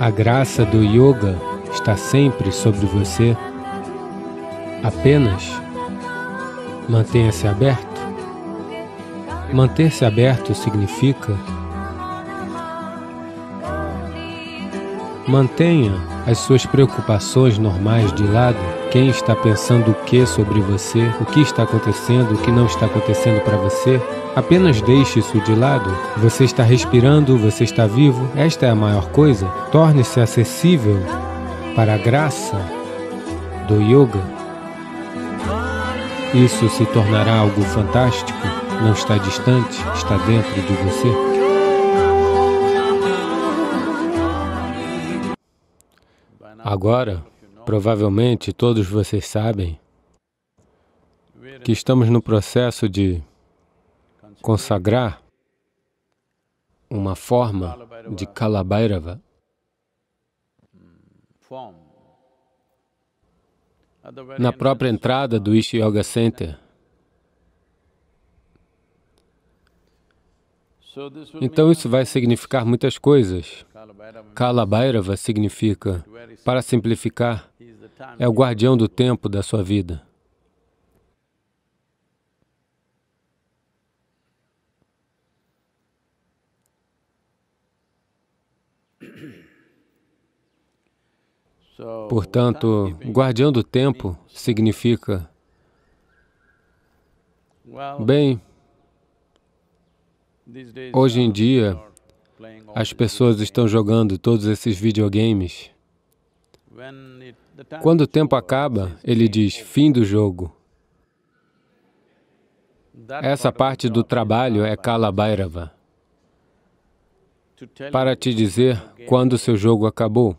A graça do yoga está sempre sobre você. Apenas mantenha-se aberto. Manter-se aberto significa mantenha as suas preocupações normais de lado quem está pensando o que sobre você, o que está acontecendo, o que não está acontecendo para você. Apenas deixe isso de lado. Você está respirando, você está vivo, esta é a maior coisa. Torne-se acessível para a graça do yoga. Isso se tornará algo fantástico, não está distante, está dentro de você. Agora, Provavelmente todos vocês sabem que estamos no processo de consagrar uma forma de Kalabairava. Na própria entrada do Ishi Yoga Center. Então isso vai significar muitas coisas. Kalabairava significa, para simplificar, é o guardião do tempo da sua vida. Portanto, guardião do tempo significa, bem, hoje em dia, as pessoas estão jogando todos esses videogames. Quando o tempo acaba, ele diz, fim do jogo. Essa parte do trabalho é Kalabhairava, para te dizer quando seu jogo acabou.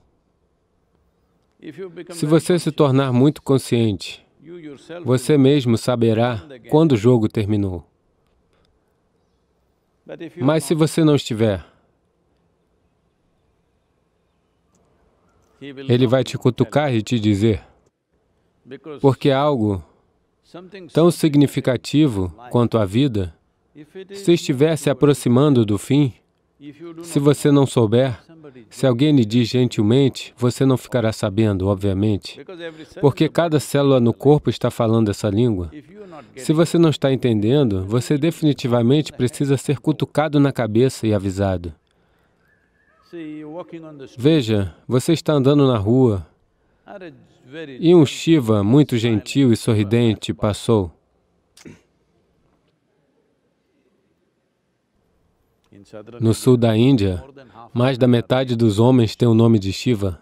Se você se tornar muito consciente, você mesmo saberá quando o jogo terminou. Mas se você não estiver, ele vai te cutucar e te dizer, porque algo tão significativo quanto a vida, se estiver se aproximando do fim, se você não souber, se alguém lhe diz gentilmente, você não ficará sabendo, obviamente, porque cada célula no corpo está falando essa língua. Se você não está entendendo, você definitivamente precisa ser cutucado na cabeça e avisado. Veja, você está andando na rua e um Shiva muito gentil e sorridente passou. No sul da Índia, mais da metade dos homens tem o nome de Shiva.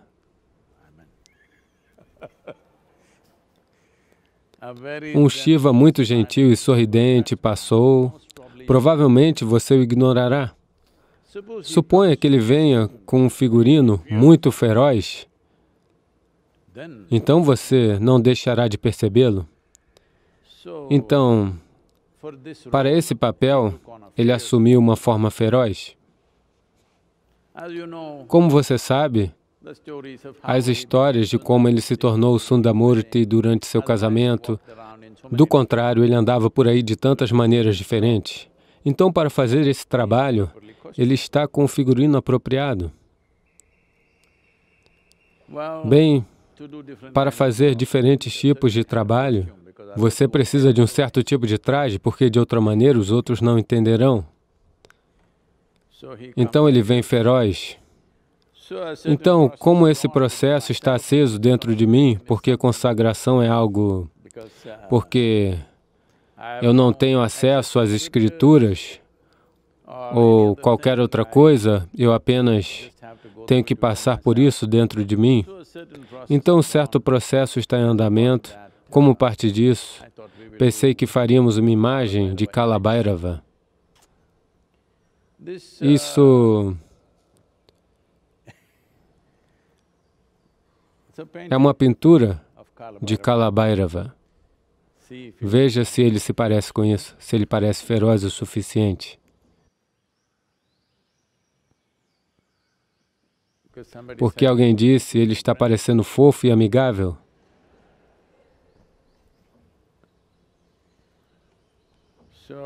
Um Shiva muito gentil e sorridente passou. Provavelmente você o ignorará. Suponha que ele venha com um figurino muito feroz, então você não deixará de percebê-lo. Então, para esse papel, ele assumiu uma forma feroz. Como você sabe, as histórias de como ele se tornou Sundamurti durante seu casamento, do contrário, ele andava por aí de tantas maneiras diferentes. Então, para fazer esse trabalho, ele está com o figurino apropriado. Bem, para fazer diferentes tipos de trabalho, você precisa de um certo tipo de traje, porque de outra maneira os outros não entenderão. Então ele vem feroz. Então, como esse processo está aceso dentro de mim, porque consagração é algo... Uh, porque eu não tenho acesso às escrituras, ou qualquer outra coisa, eu apenas tenho que passar por isso dentro de mim. Então, um certo processo está em andamento. Como parte disso, pensei que faríamos uma imagem de Kalabairava. Isso é uma pintura de Kalabairava. Veja se ele se parece com isso, se ele parece feroz o suficiente. Porque alguém disse, ele está parecendo fofo e amigável.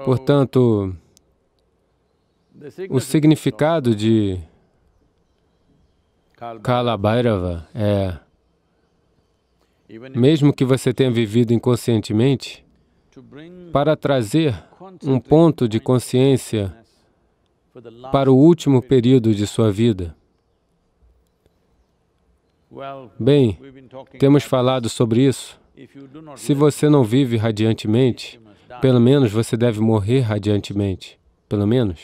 Portanto, o significado de Kalabhairava é, mesmo que você tenha vivido inconscientemente, para trazer um ponto de consciência para o último período de sua vida. Bem, temos falado sobre isso. Se você não vive radiantemente, pelo menos você deve morrer radiantemente. Pelo menos.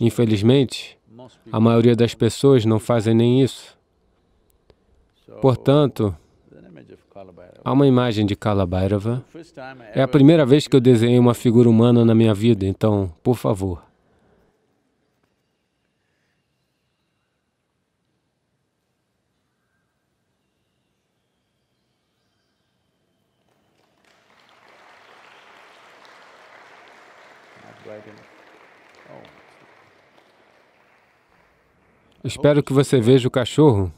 Infelizmente, a maioria das pessoas não fazem nem isso. Portanto, há uma imagem de Kalabairava. É a primeira vez que eu desenhei uma figura humana na minha vida, então, por favor, Espero que você veja o cachorro.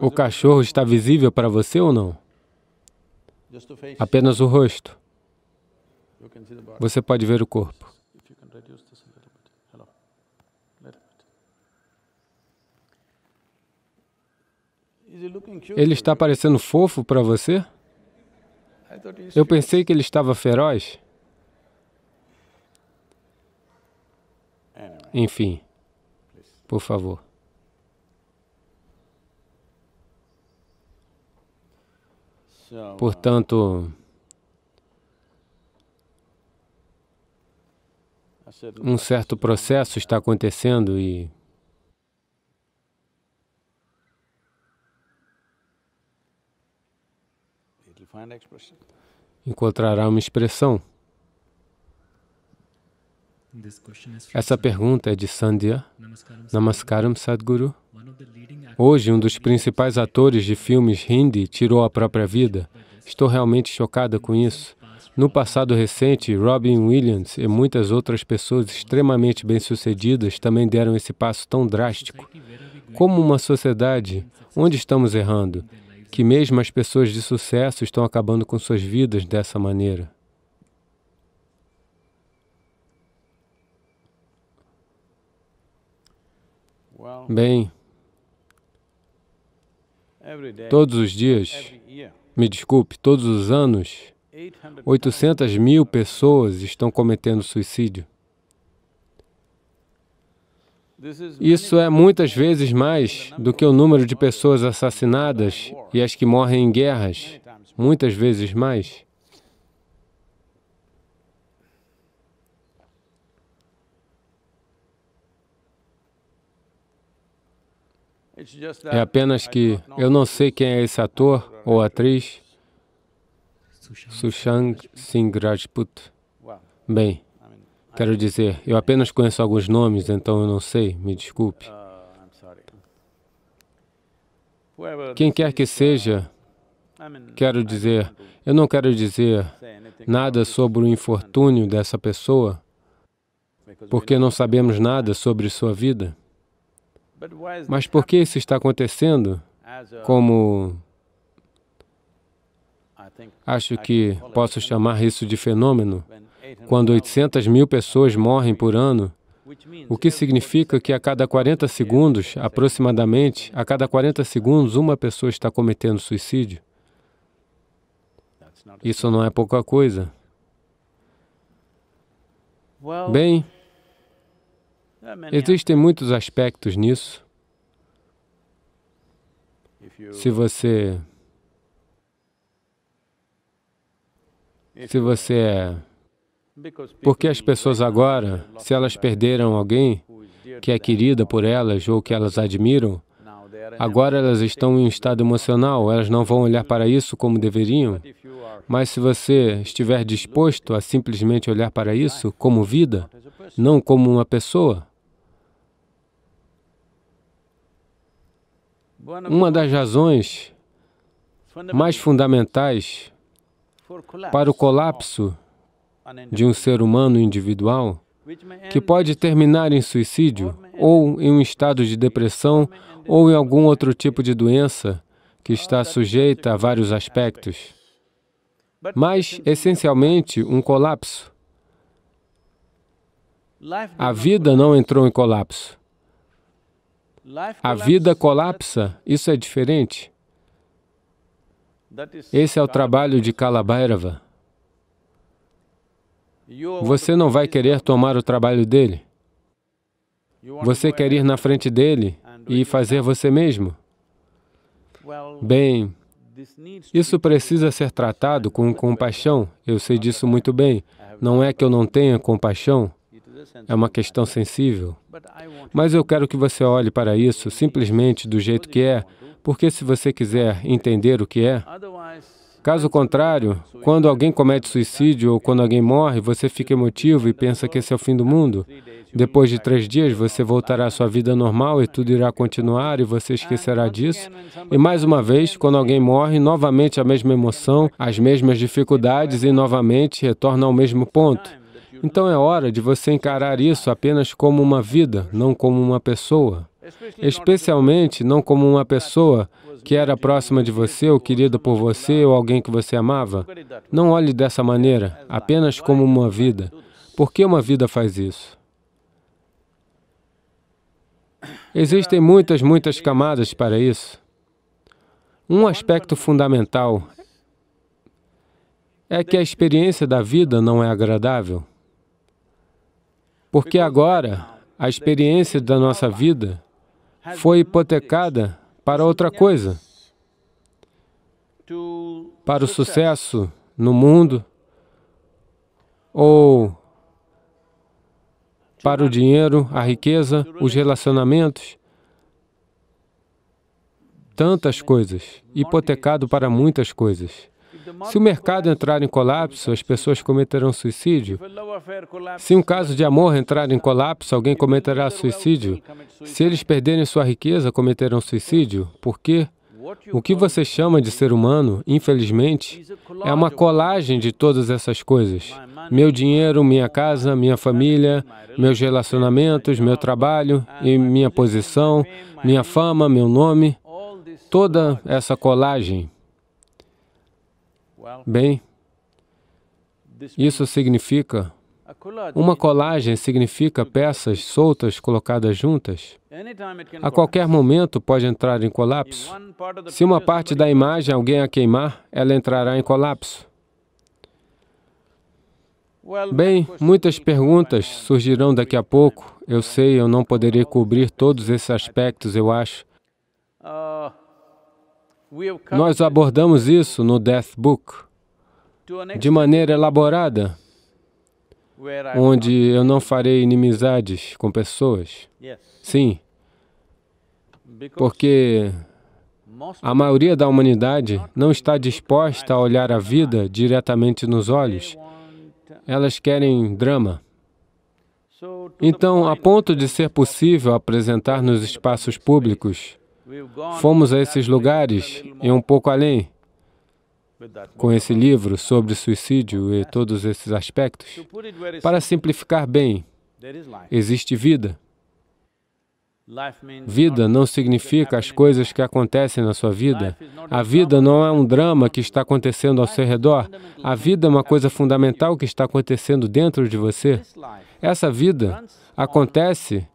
O cachorro está visível para você ou não? Apenas o rosto. Você pode ver o corpo. Ele está parecendo fofo para você? Eu pensei que ele estava feroz. Enfim, por favor. Portanto, um certo processo está acontecendo e encontrará uma expressão. Essa pergunta é de Sandhya. Namaskaram Sadhguru. Hoje, um dos principais atores de filmes hindi tirou a própria vida. Estou realmente chocada com isso. No passado recente, Robin Williams e muitas outras pessoas extremamente bem-sucedidas também deram esse passo tão drástico. Como uma sociedade, onde estamos errando? Que mesmo as pessoas de sucesso estão acabando com suas vidas dessa maneira. Bem, todos os dias, me desculpe, todos os anos, 800 mil pessoas estão cometendo suicídio. Isso é muitas vezes mais do que o número de pessoas assassinadas e as que morrem em guerras, muitas vezes mais. É apenas que eu não sei quem é esse ator ou atriz, Sushant Singh Rajput. Bem, quero dizer, eu apenas conheço alguns nomes, então eu não sei, me desculpe. Uh, quem quer que uh, seja, quero dizer, eu não quero dizer nada sobre o infortúnio dessa pessoa, porque não sabemos nada sobre sua vida. Mas por que isso está acontecendo? Uh, Como acho que posso chamar isso de fenômeno, quando 800 mil pessoas morrem por ano, o que significa que a cada 40 segundos, aproximadamente, a cada 40 segundos, uma pessoa está cometendo suicídio. Isso não é pouca coisa. Bem, é, Existem muitos aspectos nisso. Se você se você é... Porque as pessoas agora, se elas perderam alguém que é querida por elas ou que elas admiram, agora elas estão em um estado emocional, elas não vão olhar para isso como deveriam. Mas se você estiver disposto a simplesmente olhar para isso como vida, não como uma pessoa, Uma das razões mais fundamentais para o colapso oh. de um ser humano individual, que pode terminar em suicídio, ou em um estado de depressão, ou em algum outro tipo de doença que está sujeita a vários aspectos, mas, essencialmente, um colapso. A vida não entrou em colapso. A vida colapsa, isso é diferente. Esse é o trabalho de Kalabhairava. Você não vai querer tomar o trabalho dele. Você quer ir na frente dele e fazer você mesmo? Bem, isso precisa ser tratado com compaixão. Eu sei disso muito bem. Não é que eu não tenha compaixão, é uma questão sensível. Mas eu quero que você olhe para isso simplesmente do jeito que é, porque se você quiser entender o que é, Caso contrário, quando alguém comete suicídio ou quando alguém morre, você fica emotivo e pensa que esse é o fim do mundo. Depois de três dias, você voltará à sua vida normal e tudo irá continuar e você esquecerá disso. E mais uma vez, quando alguém morre, novamente a mesma emoção, as mesmas dificuldades e novamente retorna ao mesmo ponto. Então é hora de você encarar isso apenas como uma vida, não como uma pessoa. Especialmente não como uma pessoa que era próxima de você ou querida por você ou alguém que você amava. Não olhe dessa maneira, apenas como uma vida. Por que uma vida faz isso? Existem muitas, muitas camadas para isso. Um aspecto fundamental é que a experiência da vida não é agradável. Porque agora a experiência da nossa vida foi hipotecada para outra coisa, para o sucesso no mundo ou para o dinheiro, a riqueza, os relacionamentos, tantas coisas, hipotecado para muitas coisas. Se o mercado entrar em colapso, as pessoas cometerão suicídio. Se um caso de amor entrar em colapso, alguém cometerá suicídio. Se eles perderem sua riqueza, cometerão suicídio. Por quê? O que você chama de ser humano, infelizmente, é uma colagem de todas essas coisas. Meu dinheiro, minha casa, minha família, meus relacionamentos, meu trabalho e minha posição, minha fama, meu nome. Toda essa colagem Bem, isso significa... Uma colagem significa peças soltas colocadas juntas. A qualquer momento pode entrar em colapso. Se uma parte da imagem alguém a queimar, ela entrará em colapso. Bem, muitas perguntas surgirão daqui a pouco. Eu sei, eu não poderia cobrir todos esses aspectos, eu acho. Uh, nós abordamos isso no Death Book de maneira elaborada, onde eu não farei inimizades com pessoas. Sim, porque a maioria da humanidade não está disposta a olhar a vida diretamente nos olhos. Elas querem drama. Então, a ponto de ser possível apresentar nos espaços públicos Fomos a esses lugares e um pouco além com esse livro sobre suicídio e todos esses aspectos. Para simplificar bem, existe vida. Vida não significa as coisas que acontecem na sua vida. A vida não é um drama que está acontecendo ao seu redor. A vida é uma coisa fundamental que está acontecendo dentro de você. Essa vida acontece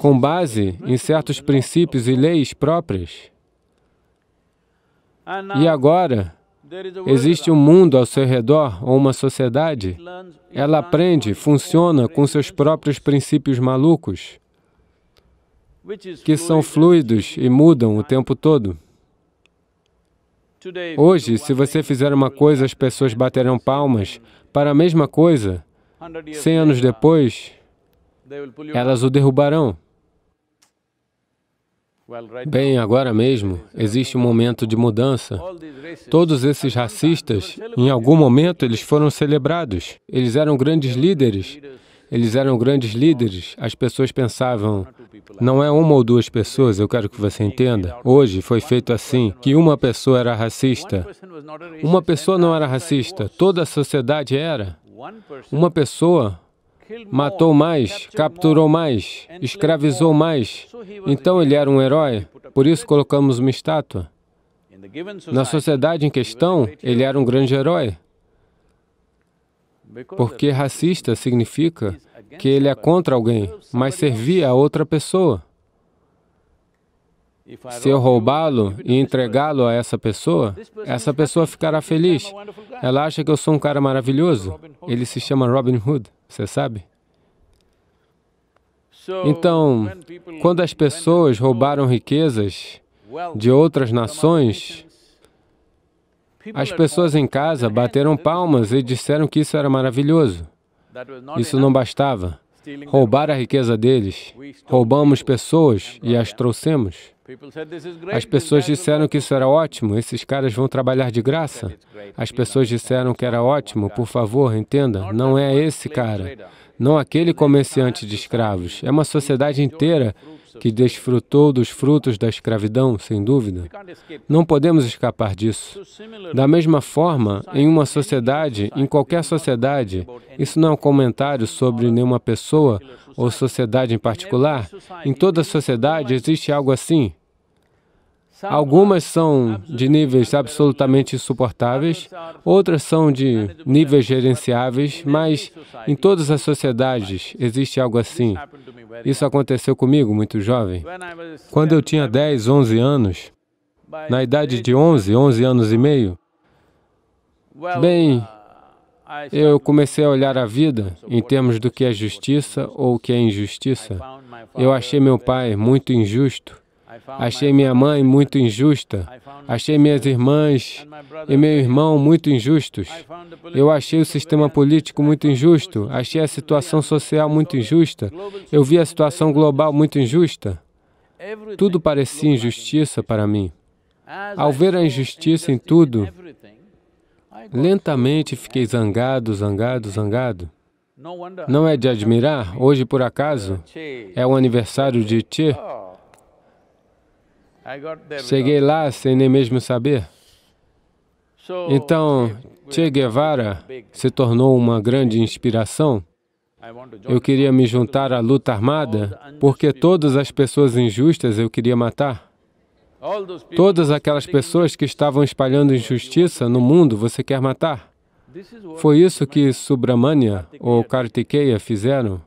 com uhum. base em certos princípios e leis próprias. E agora, existe um mundo ao seu redor, ou uma sociedade. Ela aprende, funciona com seus próprios princípios malucos, que são fluidos e mudam o tempo todo. Hoje, se você fizer uma coisa, as pessoas baterão palmas para a mesma coisa. Cem anos depois, elas o derrubarão. Bem, agora mesmo existe um momento de mudança. Todos esses racistas, em algum momento, eles foram celebrados. Eles eram grandes líderes. Eles eram grandes líderes. As pessoas pensavam, não é uma ou duas pessoas, eu quero que você entenda. Hoje foi feito assim, que uma pessoa era racista. Uma pessoa não era racista, toda a sociedade era. Uma pessoa matou mais, capturou mais, escravizou mais. Então ele era um herói, por isso colocamos uma estátua. Na sociedade em questão, ele era um grande herói. Porque racista significa que ele é contra alguém, mas servia a outra pessoa. Se eu roubá-lo e entregá-lo a essa pessoa, essa pessoa ficará feliz. Ela acha que eu sou um cara maravilhoso. Ele se chama Robin Hood. Você sabe? Então, quando as pessoas roubaram riquezas de outras nações, as pessoas em casa bateram palmas e disseram que isso era maravilhoso. Isso não bastava. Roubar a riqueza deles. Roubamos pessoas e as trouxemos. As pessoas disseram que isso era ótimo, esses caras vão trabalhar de graça. As pessoas disseram que era ótimo, por favor, entenda, não é esse cara, não aquele comerciante de escravos. É uma sociedade inteira que desfrutou dos frutos da escravidão, sem dúvida. Não podemos escapar disso. Da mesma forma, em uma sociedade, em qualquer sociedade, isso não é um comentário sobre nenhuma pessoa ou sociedade em particular, em toda sociedade existe algo assim. Algumas são de níveis absolutamente insuportáveis, outras são de níveis gerenciáveis, mas em todas as sociedades existe algo assim. Isso aconteceu comigo, muito jovem. Quando eu tinha 10, 11 anos, na idade de 11, 11 anos e meio, bem, uh, eu comecei a olhar a vida em termos do que é justiça ou o que é injustiça. Eu achei meu pai muito injusto Achei minha mãe muito injusta. Achei minhas irmãs e meu irmão muito injustos. Eu achei o sistema político muito injusto. Achei a situação social muito injusta. Eu vi a situação global muito injusta. Tudo parecia injustiça para mim. Ao ver a injustiça em tudo, lentamente fiquei zangado, zangado, zangado. Não é de admirar, hoje por acaso é o aniversário de Che, Cheguei lá sem nem mesmo saber. Então, Che Guevara se tornou uma grande inspiração. Eu queria me juntar à luta armada porque todas as pessoas injustas eu queria matar. Todas aquelas pessoas que estavam espalhando injustiça no mundo você quer matar. Foi isso que Subramania ou Kartikeya fizeram.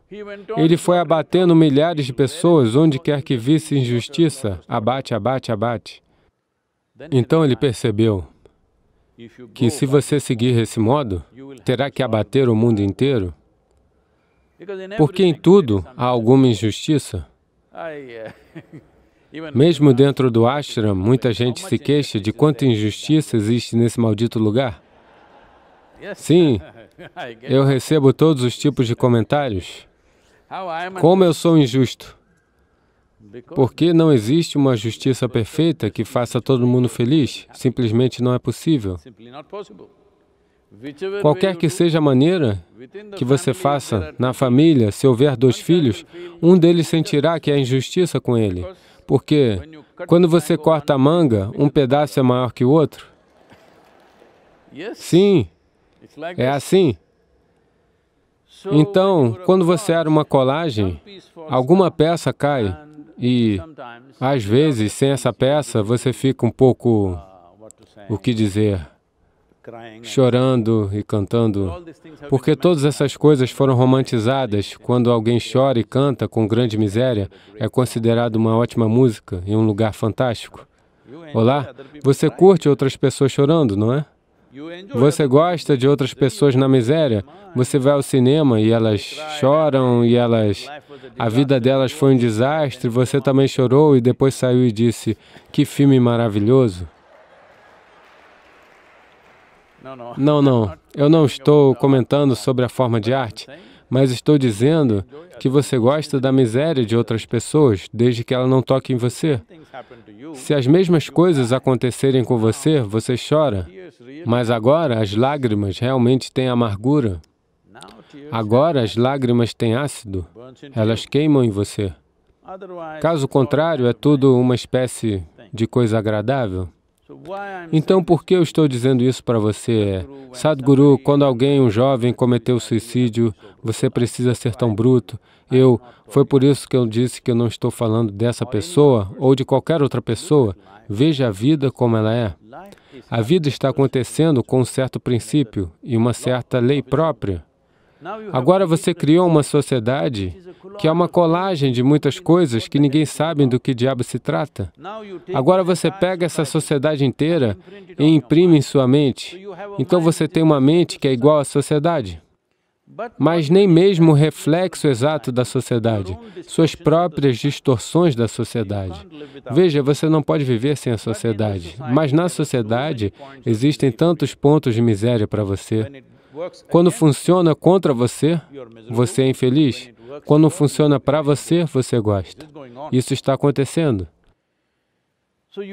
Ele foi abatendo milhares de pessoas onde quer que visse injustiça, abate, abate, abate. Então ele percebeu que se você seguir esse modo, terá que abater o mundo inteiro, porque em tudo há alguma injustiça. Uh, Mesmo dentro do ashram, muita gente se queixa de quanta injustiça existe nesse maldito lugar. Sim, eu recebo todos os tipos de comentários. Como eu sou injusto. Porque não existe uma justiça perfeita que faça todo mundo feliz. Simplesmente não é possível. Qualquer que seja a maneira que você faça na família, se houver dois filhos, um deles sentirá que há injustiça com ele. Porque quando você corta a manga, um pedaço é maior que o outro. Sim, é assim? Então, quando você era uma colagem, alguma peça cai e, às vezes, sem essa peça, você fica um pouco, ah, o que dizer, chorando e cantando, porque todas essas coisas foram romantizadas. Quando alguém chora e canta com grande miséria, é considerado uma ótima música e um lugar fantástico. Olá, você curte outras pessoas chorando, não é? Você gosta de outras pessoas na miséria? Você vai ao cinema e elas choram e elas. A vida delas foi um desastre, você também chorou e depois saiu e disse: Que filme maravilhoso. Não, não, eu não estou comentando sobre a forma de arte. Mas estou dizendo que você gosta da miséria de outras pessoas, desde que ela não toque em você. Se as mesmas coisas acontecerem com você, você chora. Mas agora as lágrimas realmente têm amargura. Agora as lágrimas têm ácido, elas queimam em você. Caso contrário, é tudo uma espécie de coisa agradável. Então, por que eu estou dizendo isso para você? Sadhguru, quando alguém, um jovem, cometeu suicídio, você precisa ser tão bruto. Eu, foi por isso que eu disse que eu não estou falando dessa pessoa ou de qualquer outra pessoa. Veja a vida como ela é. A vida está acontecendo com um certo princípio e uma certa lei própria. Agora você criou uma sociedade que é uma colagem de muitas coisas que ninguém sabe do que diabo se trata. Agora você pega essa sociedade inteira e imprime em sua mente. Então você tem uma mente que é igual à sociedade. Mas nem mesmo o reflexo exato da sociedade, suas próprias distorções da sociedade. Veja, você não pode viver sem a sociedade, mas na sociedade existem tantos pontos de miséria para você. Quando funciona contra você, você é infeliz. Quando funciona para você, você gosta. Isso está acontecendo.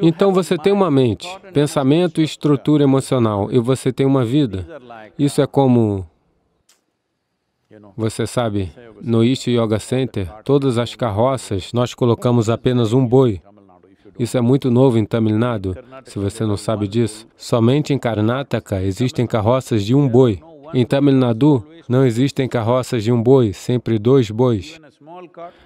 Então você tem uma mente, pensamento e estrutura emocional, e você tem uma vida. Isso é uh, como... Você sabe, no East Yoga Center, todas as carroças, nós colocamos apenas um boi. Isso é muito novo em Tamil Nadu, se você não sabe disso. Somente em Karnataka existem carroças de um boi. Em Tamil Nadu, não existem carroças de um boi, sempre dois bois.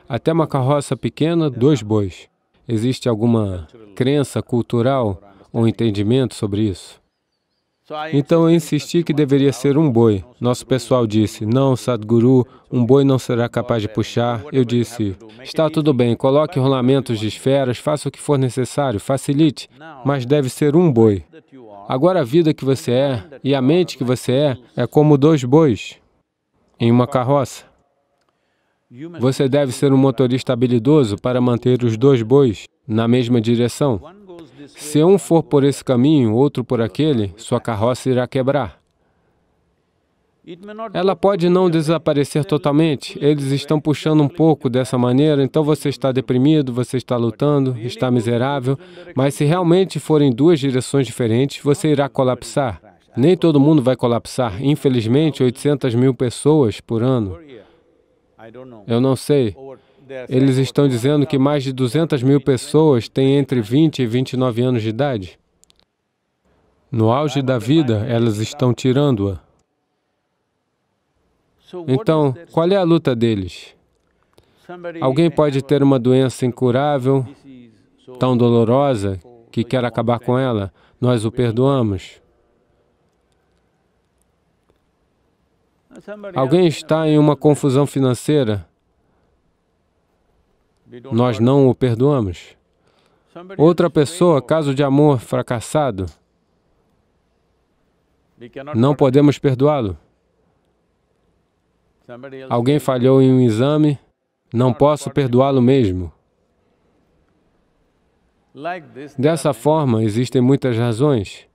Até uma carroça pequena, dois bois. Existe alguma crença cultural ou entendimento sobre isso? Então eu insisti que deveria ser um boi. Nosso pessoal disse: Não, Sadhguru, um boi não será capaz de puxar. Eu disse: Está tudo bem, coloque rolamentos de esferas, faça o que for necessário, facilite, mas deve ser um boi. Agora a vida que você é e a mente que você é é como dois bois em uma carroça. Você deve ser um motorista habilidoso para manter os dois bois na mesma direção. Se um for por esse caminho, outro por aquele, sua carroça irá quebrar. Ela pode não desaparecer totalmente. Eles estão puxando um pouco dessa maneira, então você está deprimido, você está lutando, está miserável. Mas se realmente forem duas direções diferentes, você irá colapsar. Nem todo mundo vai colapsar. Infelizmente, 800 mil pessoas por ano. Eu não sei. Eles estão dizendo tá que mais de 200 mil pessoas têm entre 20 e 29 anos de idade. No auge da vida, elas estão tirando-a. Então, qual é a luta deles? Alguém pode ter uma doença incurável, tão dolorosa, que quer acabar com ela. Nós o perdoamos. Alguém está em uma confusão financeira, nós não o perdoamos. Outra pessoa, caso de amor fracassado, não podemos perdoá-lo. Alguém falhou em um exame, não posso perdoá-lo mesmo. Dessa forma, existem muitas razões.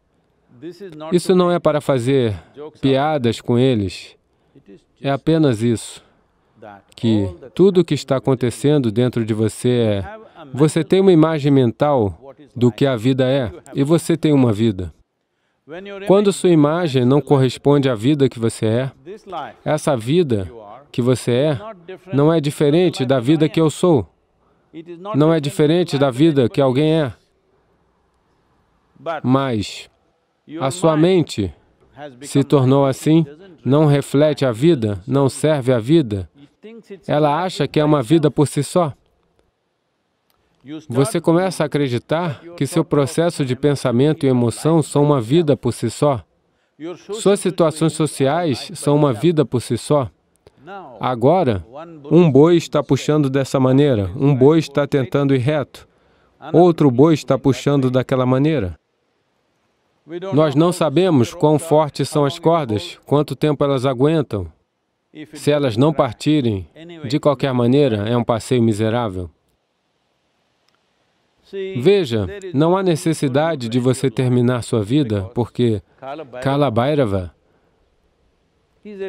Isso não é para fazer piadas com eles, é apenas isso que tudo o que está acontecendo dentro de você é... Você tem uma imagem mental do que a vida é, e você tem uma vida. Quando sua imagem não corresponde à vida que você é, essa vida que você é não é diferente da vida que eu sou, não é diferente da vida que alguém é. Mas a sua mente se tornou assim, não reflete a vida, não serve a vida, ela acha que é uma vida por si só. Você começa a acreditar que seu processo de pensamento e emoção são uma vida por si só. Suas situações sociais são uma vida por si só. Agora, um boi está puxando dessa maneira, um boi está tentando ir reto, outro boi está puxando daquela maneira. Nós não sabemos quão fortes são as cordas, quanto tempo elas aguentam, se elas não partirem, de qualquer maneira, é um passeio miserável. Veja, não há necessidade de você terminar sua vida, porque Kala Bhairava,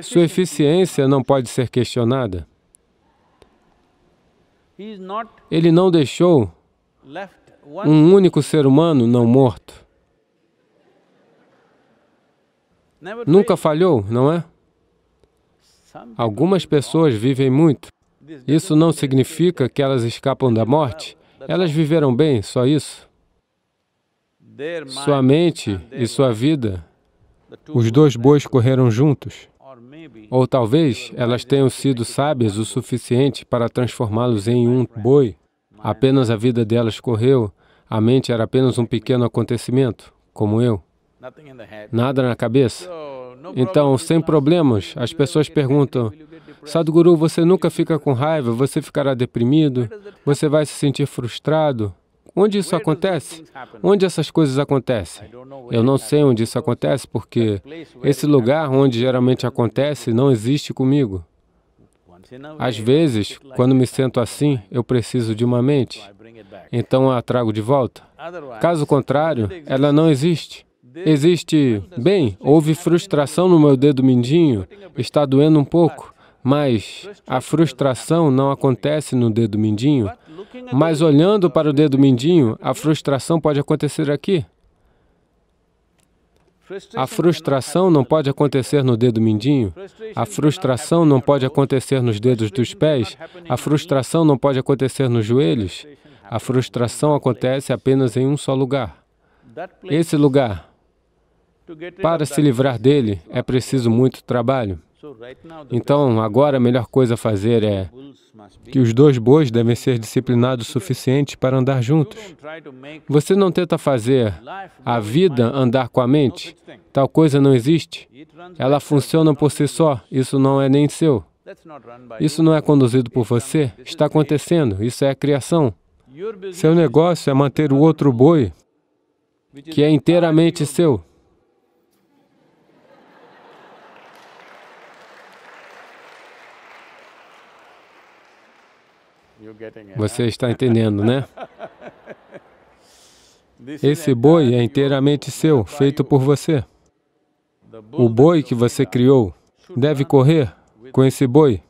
sua eficiência não pode ser questionada. Ele não deixou um único ser humano não morto. Nunca falhou, não é? Algumas pessoas vivem muito. Isso não significa que elas escapam da morte. Elas viveram bem, só isso. Sua mente e sua vida, os dois bois correram juntos. Ou talvez elas tenham sido sábias o suficiente para transformá-los em um boi. Apenas a vida delas correu, a mente era apenas um pequeno acontecimento, como eu. Nada na cabeça. Então, sem problemas, as pessoas perguntam: Sadhguru, você nunca fica com raiva, você ficará deprimido, você vai se sentir frustrado. Onde isso acontece? Onde essas coisas acontecem? Eu não sei onde isso acontece porque esse lugar onde geralmente acontece não existe comigo. Às vezes, quando me sinto assim, eu preciso de uma mente, então a trago de volta. Caso contrário, ela não existe existe, bem, houve frustração no meu dedo mindinho, está doendo um pouco, mas a frustração não acontece no dedo mindinho. Mas olhando para o dedo mindinho, a frustração pode acontecer aqui. A frustração não pode acontecer no dedo mindinho. A frustração não pode acontecer nos dedos dos pés. A frustração não pode acontecer nos joelhos. A frustração acontece apenas em um só lugar. Esse lugar para se livrar dele, é preciso muito trabalho. Então, agora a melhor coisa a fazer é que os dois bois devem ser disciplinados o suficiente para andar juntos. Você não tenta fazer a vida andar com a mente. Tal coisa não existe. Ela funciona por si só. Isso não é nem seu. Isso não é conduzido por você. Está acontecendo. Isso é a criação. Seu negócio é manter o outro boi, que é inteiramente seu. Você né? está entendendo, né? Esse boi é inteiramente seu, feito por você. O boi que você criou deve correr com esse boi.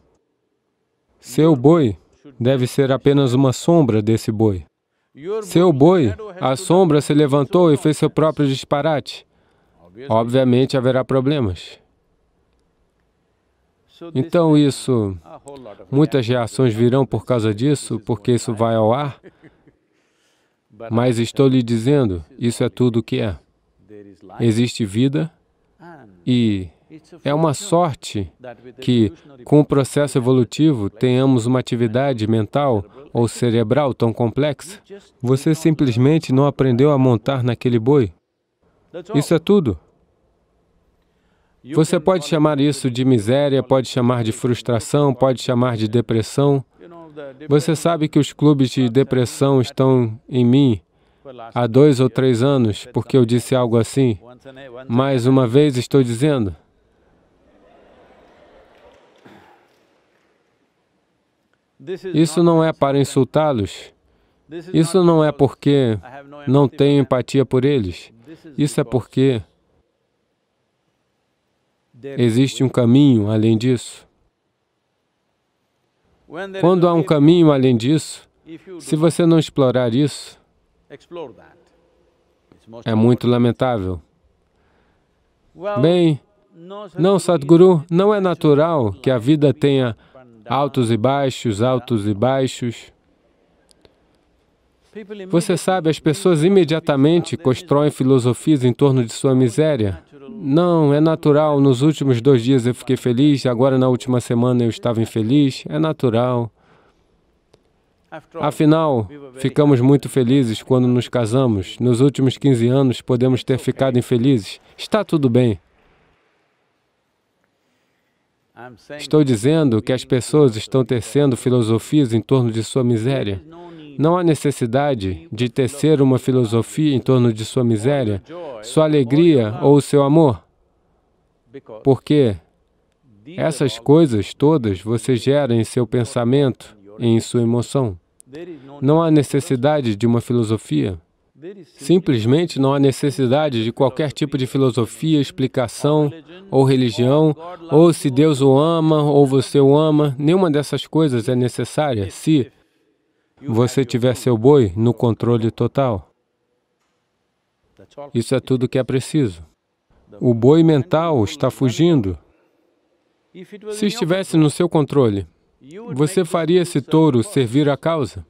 Seu boi deve ser apenas uma sombra desse boi. Seu boi, a sombra se levantou e fez seu próprio disparate. Obviamente haverá problemas. Então isso, muitas reações virão por causa disso, porque isso vai ao ar. Mas estou lhe dizendo, isso é tudo o que é. Existe vida e é uma sorte que, com o processo evolutivo, tenhamos uma atividade mental ou cerebral tão complexa. Você simplesmente não aprendeu a montar naquele boi. Isso é tudo. Você pode chamar isso de miséria, pode chamar de frustração, pode chamar de depressão. Você sabe que os clubes de depressão estão em mim há dois ou três anos, porque eu disse algo assim. Mais uma vez estou dizendo. Isso não é para insultá-los. Isso não é porque não tenho empatia por eles. Isso é porque existe um caminho além disso. Quando há um caminho além disso, se você não explorar isso, é muito lamentável. Bem, não, Sadhguru, não é natural que a vida tenha altos e baixos, altos e baixos. Você sabe, as pessoas imediatamente constroem filosofias em torno de sua miséria. Não, é natural. Nos últimos dois dias eu fiquei feliz, agora na última semana eu estava infeliz. É natural. Afinal, ficamos muito felizes quando nos casamos. Nos últimos 15 anos, podemos ter ficado infelizes. Está tudo bem. Estou dizendo que as pessoas estão tecendo filosofias em torno de sua miséria. Não há necessidade de tecer uma filosofia em torno de sua miséria, sua alegria ou seu amor, porque essas coisas todas você gera em seu pensamento e em sua emoção. Não há necessidade de uma filosofia. Simplesmente não há necessidade de qualquer tipo de filosofia, explicação ou religião, ou se Deus o ama ou você o ama. Nenhuma dessas coisas é necessária se você tiver seu boi no controle total. Isso é tudo que é preciso. O boi mental está fugindo. Se estivesse no seu controle, você faria esse touro servir à causa?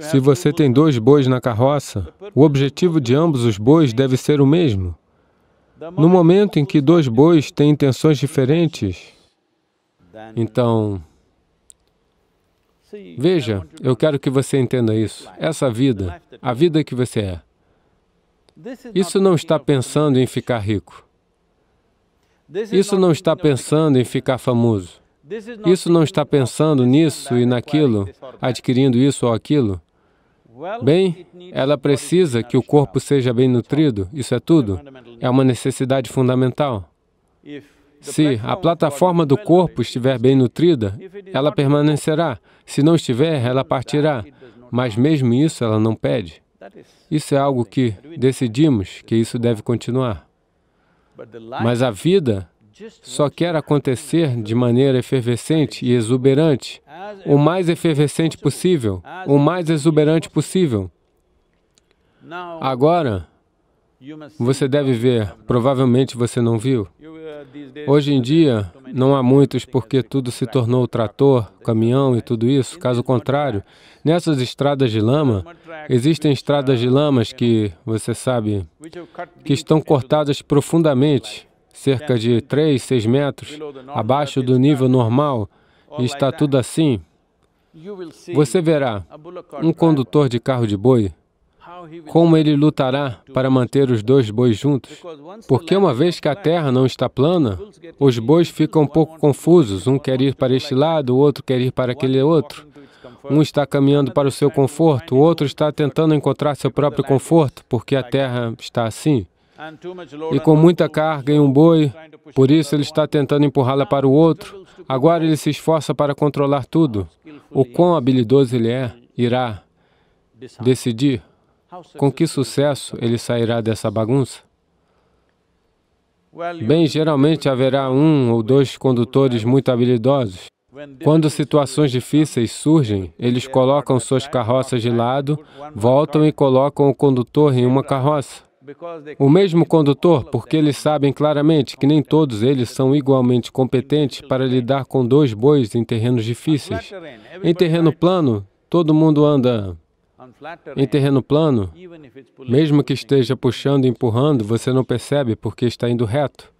Se você tem dois bois na carroça, o objetivo de ambos os bois deve ser o mesmo. No momento em que dois bois têm intenções diferentes, então, é Veja, eu quero que você entenda isso. Essa vida, a vida que você é. Isso não está pensando em ficar rico. Isso não está pensando em ficar famoso. Isso não está pensando nisso e naquilo, adquirindo isso ou aquilo. Bem, ela precisa que o corpo seja bem nutrido, isso é tudo. É uma necessidade fundamental. Se a plataforma do corpo estiver bem nutrida, ela permanecerá. Se não estiver, ela partirá. Mas mesmo isso ela não pede. Isso é algo que decidimos que isso deve continuar. Mas a vida só quer acontecer de maneira efervescente e exuberante, o mais efervescente possível, o mais exuberante possível. Agora, você deve ver, provavelmente você não viu, Hoje em dia, não há muitos porque tudo se tornou trator, caminhão e tudo isso. Caso contrário, nessas estradas de lama, existem estradas de lamas que, você sabe, que estão cortadas profundamente, cerca de 3, 6 metros, abaixo do nível normal, e está tudo assim. Você verá um condutor de carro de boi como ele lutará para manter os dois bois juntos? Porque uma vez que a terra não está plana, os bois ficam um pouco confusos. Um quer ir para este lado, o outro quer ir para aquele outro. Um está caminhando para o seu conforto, o outro está tentando encontrar seu próprio conforto, porque a terra está assim. E com muita carga em um boi, por isso ele está tentando empurrá-la para o outro. Agora ele se esforça para controlar tudo. O quão habilidoso ele é, irá decidir com que sucesso ele sairá dessa bagunça? Bem, geralmente haverá um ou dois condutores muito habilidosos. Quando situações difíceis surgem, eles colocam suas carroças de lado, voltam e colocam o condutor em uma carroça. O mesmo condutor, porque eles sabem claramente que nem todos eles são igualmente competentes para lidar com dois bois em terrenos difíceis. Em terreno plano, todo mundo anda em terreno plano, mesmo que esteja puxando e empurrando, você não percebe porque está indo reto.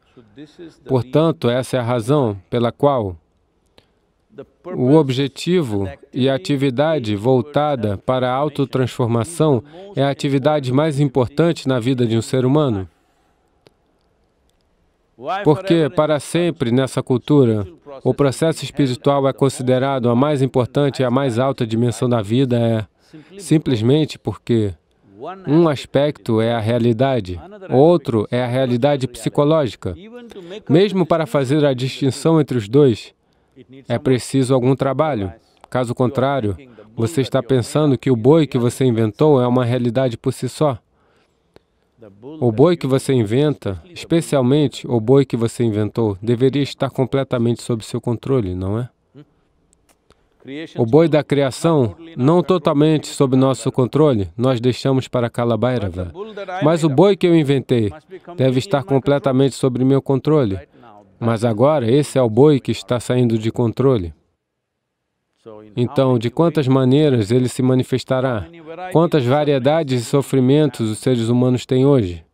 Portanto, essa é a razão pela qual o objetivo e a atividade voltada para a autotransformação é a atividade mais importante na vida de um ser humano. Porque, para sempre, nessa cultura, o processo espiritual é considerado a mais importante e a mais alta dimensão da vida é simplesmente porque um aspecto é a realidade, outro é a realidade psicológica. Mesmo para fazer a distinção entre os dois, é preciso algum trabalho. Caso contrário, você está pensando que o boi que você inventou é uma realidade por si só. O boi que você inventa, especialmente o boi que você inventou, deveria estar completamente sob seu controle, não é? O boi da criação, não totalmente sob nosso controle, nós deixamos para Kalabairava. Mas o boi que eu inventei deve estar completamente sob meu controle. Mas agora, esse é o boi que está saindo de controle. Então, de quantas maneiras ele se manifestará? Quantas variedades e sofrimentos os seres humanos têm hoje?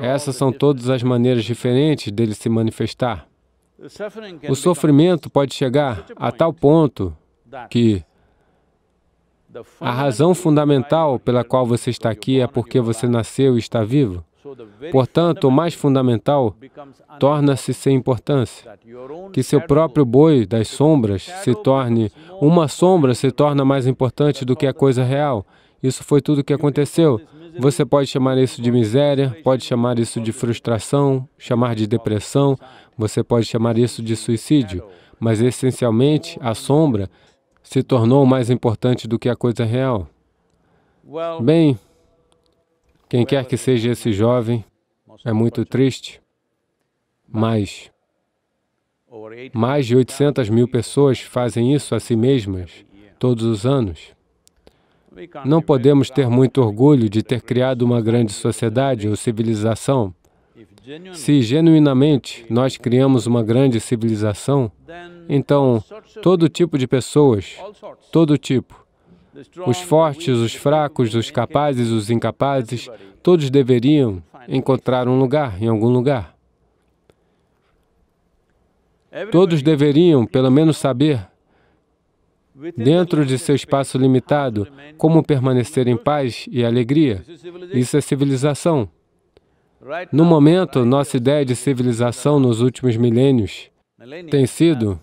Essas são todas as maneiras diferentes dele se manifestar. O sofrimento pode chegar a tal ponto que a razão fundamental pela qual você está aqui é porque você nasceu e está vivo. Portanto, o mais fundamental torna-se sem importância. Que seu próprio boi das sombras se torne... Uma sombra se torna mais importante do que a coisa real. Isso foi tudo o que aconteceu. Você pode chamar isso de miséria, pode chamar isso de frustração, chamar de depressão, você pode chamar isso de suicídio, mas essencialmente a sombra se tornou mais importante do que a coisa real. Bem, quem quer que seja esse jovem, é muito triste, mas mais de 800 mil pessoas fazem isso a si mesmas todos os anos. Não podemos ter muito orgulho de ter criado uma grande sociedade ou civilização, se genuinamente nós criamos uma grande civilização, então todo tipo de pessoas, todo tipo, os fortes, os fracos, os capazes, os incapazes, todos deveriam encontrar um lugar, em algum lugar. Todos deveriam, pelo menos, saber, dentro de seu espaço limitado, como permanecer em paz e alegria. Isso é civilização. No momento, nossa ideia de civilização nos últimos milênios tem sido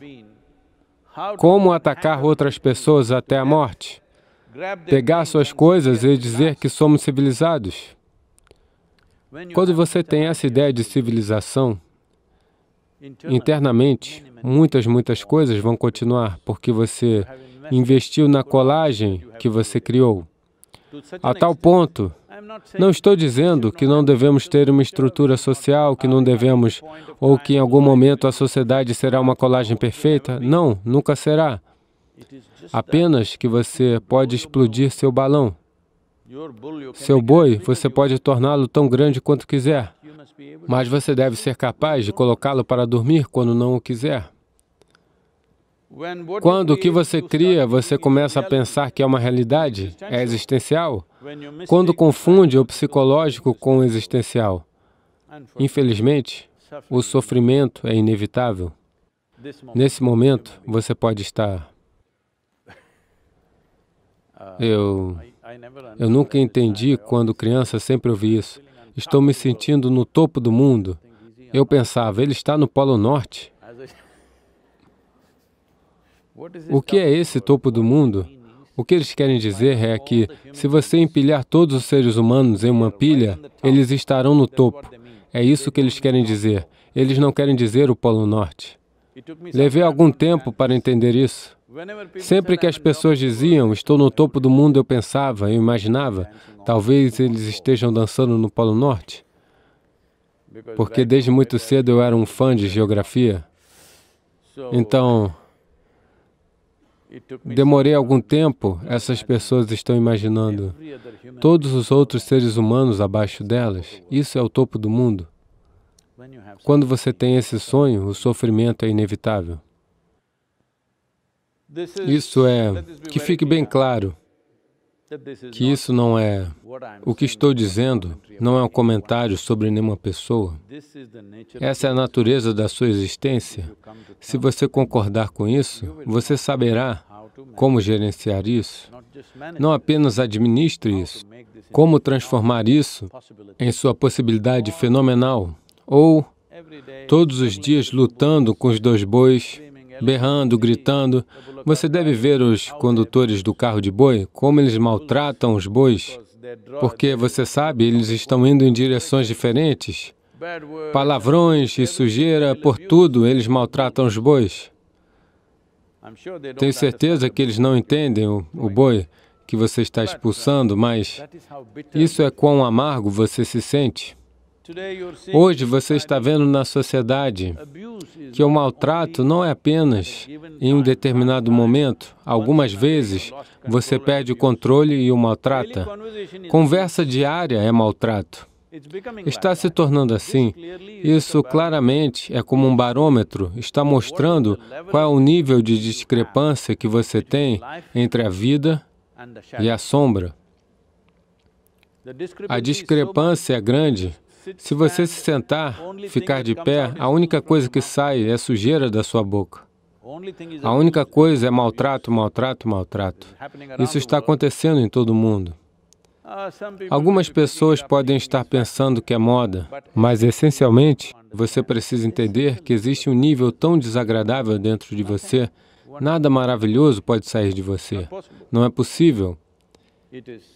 como atacar outras pessoas até a morte, pegar suas coisas e dizer que somos civilizados. Quando você tem essa ideia de civilização, internamente, muitas, muitas coisas vão continuar, porque você investiu na colagem que você criou a né? tal ponto, não estou dizendo que não devemos ter uma estrutura social, que não devemos, ou que em algum momento a sociedade será uma colagem perfeita. Não, nunca será. Apenas que você pode explodir seu balão. Seu boi, você pode torná-lo tão grande quanto quiser, mas você deve ser capaz de colocá-lo para dormir quando não o quiser. Quando o que você cria, você começa a pensar que é uma realidade, é existencial. Quando confunde o psicológico com o existencial, infelizmente, o sofrimento é inevitável. Nesse momento, você pode estar... Eu... Eu nunca entendi quando criança, sempre ouvi isso. Estou me sentindo no topo do mundo. Eu pensava, ele está no Polo Norte. O que é esse topo do mundo? O que eles querem dizer é que, se você empilhar todos os seres humanos em uma pilha, eles estarão no topo. É isso que eles querem dizer. Eles não querem dizer o Polo Norte. Levei algum tempo para entender isso. Sempre que as pessoas diziam, estou no topo do mundo, eu pensava, eu imaginava, talvez eles estejam dançando no Polo Norte. Porque desde muito cedo eu era um fã de geografia. Então, Demorei algum tempo, essas pessoas estão imaginando todos os outros seres humanos abaixo delas. Isso é o topo do mundo. Quando você tem esse sonho, o sofrimento é inevitável. Isso é... que fique bem claro que isso não é... O que estou dizendo não é um comentário sobre nenhuma pessoa. Essa é a natureza da sua existência. Se você concordar com isso, você saberá como gerenciar isso. Não apenas administre isso, como transformar isso em sua possibilidade fenomenal ou todos os dias lutando com os dois bois, berrando, gritando. Você deve ver os condutores do carro de boi, como eles maltratam os bois, porque você sabe, eles estão indo em direções diferentes. Palavrões e sujeira por tudo, eles maltratam os bois. Tenho certeza que eles não entendem o, o boi que você está expulsando, mas isso é quão amargo você se sente. Hoje você está vendo na sociedade que o maltrato não é apenas em um determinado momento. Algumas vezes você perde o controle e o maltrata. Conversa diária é maltrato. Está se tornando assim. Isso claramente é como um barômetro, está mostrando qual é o nível de discrepância que você tem entre a vida e a sombra. A discrepância é grande se você se sentar, ficar de pé, a única coisa que sai é sujeira da sua boca. A única coisa é maltrato, maltrato, maltrato. Isso está acontecendo em todo o mundo. Algumas pessoas podem estar pensando que é moda, mas essencialmente você precisa entender que existe um nível tão desagradável dentro de você, nada maravilhoso pode sair de você. Não é possível.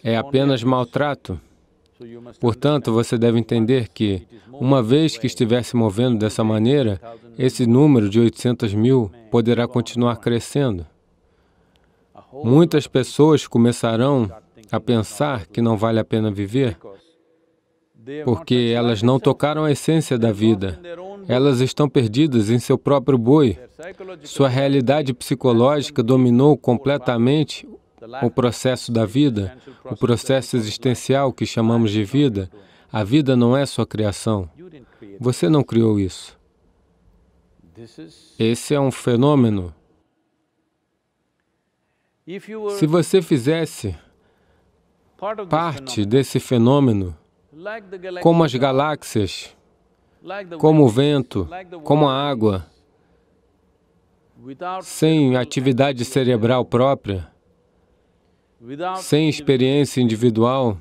É apenas maltrato. Portanto, você deve entender que, uma vez que estiver se movendo dessa maneira, esse número de 800 mil poderá continuar crescendo. Muitas pessoas começarão a pensar que não vale a pena viver, porque elas não tocaram a essência da vida. Elas estão perdidas em seu próprio boi. Sua realidade psicológica dominou completamente o processo da vida, o processo existencial que chamamos de vida, a vida não é sua criação. Você não criou isso. Esse é um fenômeno. Se você fizesse parte desse fenômeno, como as galáxias, como o vento, como a água, sem atividade cerebral própria, sem experiência individual,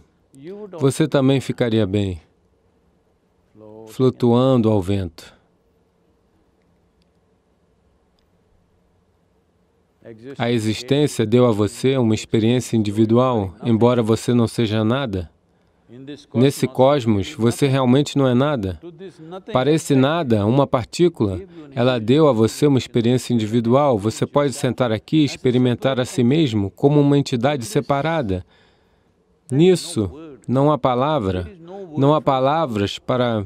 você também ficaria bem, flutuando ao vento. A existência deu a você uma experiência individual, embora você não seja nada. Nesse cosmos, você realmente não é nada. Para esse nada, uma partícula, ela deu a você uma experiência individual. Você pode sentar aqui e experimentar a si mesmo como uma entidade separada. Nisso, não há palavra. Não há palavras para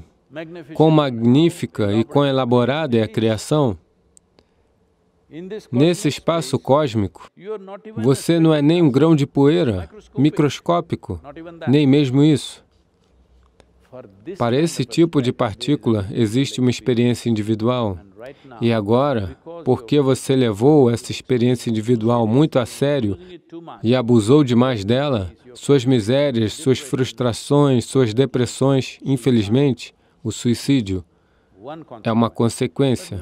quão magnífica e quão elaborada é a criação. Nesse espaço cósmico, você não é nem um grão de poeira microscópico, nem mesmo isso. Para esse tipo de partícula, existe uma experiência individual. E agora, porque você levou essa experiência individual muito a sério e abusou demais dela, suas misérias, suas frustrações, suas depressões, infelizmente, o suicídio, é uma consequência.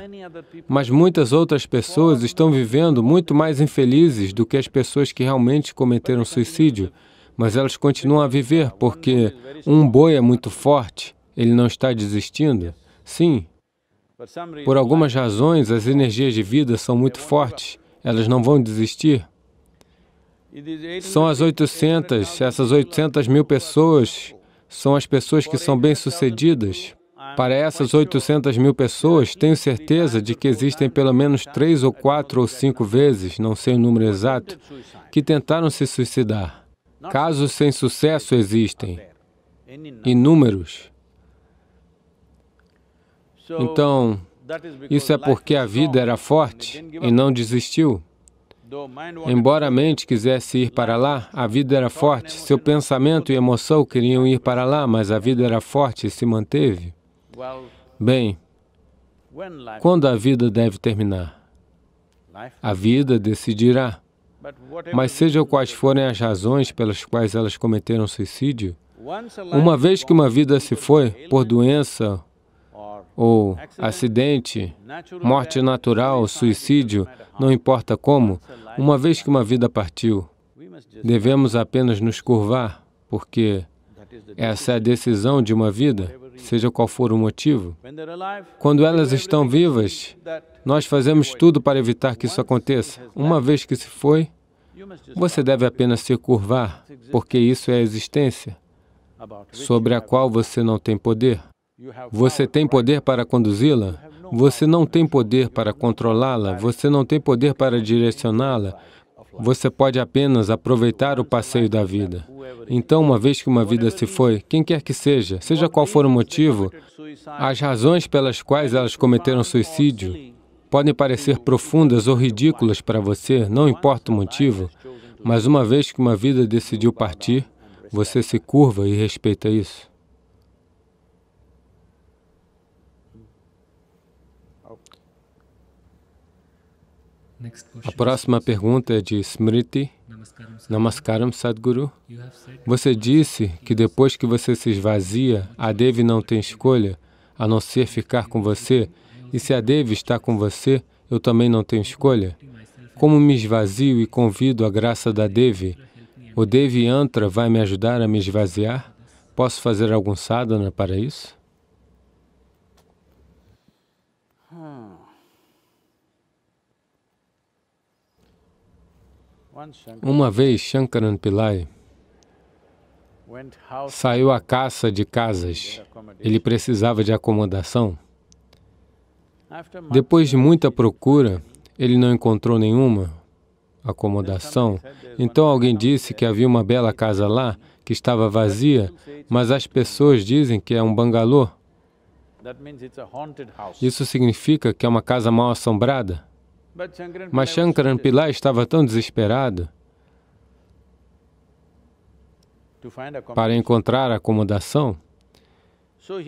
Mas muitas outras pessoas estão vivendo muito mais infelizes do que as pessoas que realmente cometeram suicídio, mas elas continuam a viver porque um boi é muito forte, ele não está desistindo. Sim, por algumas razões, as energias de vida são muito fortes, elas não vão desistir. São as 800, essas 800 mil pessoas, são as pessoas que são bem-sucedidas para essas 800 mil pessoas, tenho certeza de que existem pelo menos três ou quatro ou cinco vezes, não sei o número exato, que tentaram se suicidar. Casos sem sucesso existem, inúmeros. Então, isso é porque a vida era forte e não desistiu. Embora a mente quisesse ir para lá, a vida era forte. Seu pensamento e emoção queriam ir para lá, mas a vida era forte e se manteve. Bem, quando a vida deve terminar? A vida decidirá. Mas sejam quais forem as razões pelas quais elas cometeram suicídio, uma vez que uma vida se foi por doença ou acidente, morte natural, suicídio, não importa como, uma vez que uma vida partiu, devemos apenas nos curvar, porque essa é a decisão de uma vida, seja qual for o motivo. Quando elas estão vivas, nós fazemos tudo para evitar que isso aconteça. Uma vez que se foi, você deve apenas se curvar, porque isso é a existência, sobre a qual você não tem poder. Você tem poder para conduzi-la? Você não tem poder para controlá-la, você não tem poder para direcioná-la, você pode apenas aproveitar o passeio da vida. Então, uma vez que uma vida se foi, quem quer que seja, seja qual for o motivo, as razões pelas quais elas cometeram suicídio podem parecer profundas ou ridículas para você, não importa o motivo, mas uma vez que uma vida decidiu partir, você se curva e respeita isso. A próxima pergunta é de Smriti. Namaskaram, Sadhguru. Você disse que depois que você se esvazia, a Devi não tem escolha a não ser ficar com você. E se a Devi está com você, eu também não tenho escolha. Como me esvazio e convido a graça da Devi? O Devi Antra vai me ajudar a me esvaziar? Posso fazer algum sadhana para isso? Uma vez, Shankaran Pillai saiu à caça de casas. Ele precisava de acomodação. Depois de muita procura, ele não encontrou nenhuma acomodação. Então alguém disse que havia uma bela casa lá, que estava vazia, mas as pessoas dizem que é um bangalô. Isso significa que é uma casa mal assombrada. Mas Shankaran Pillai estava tão desesperado para encontrar acomodação.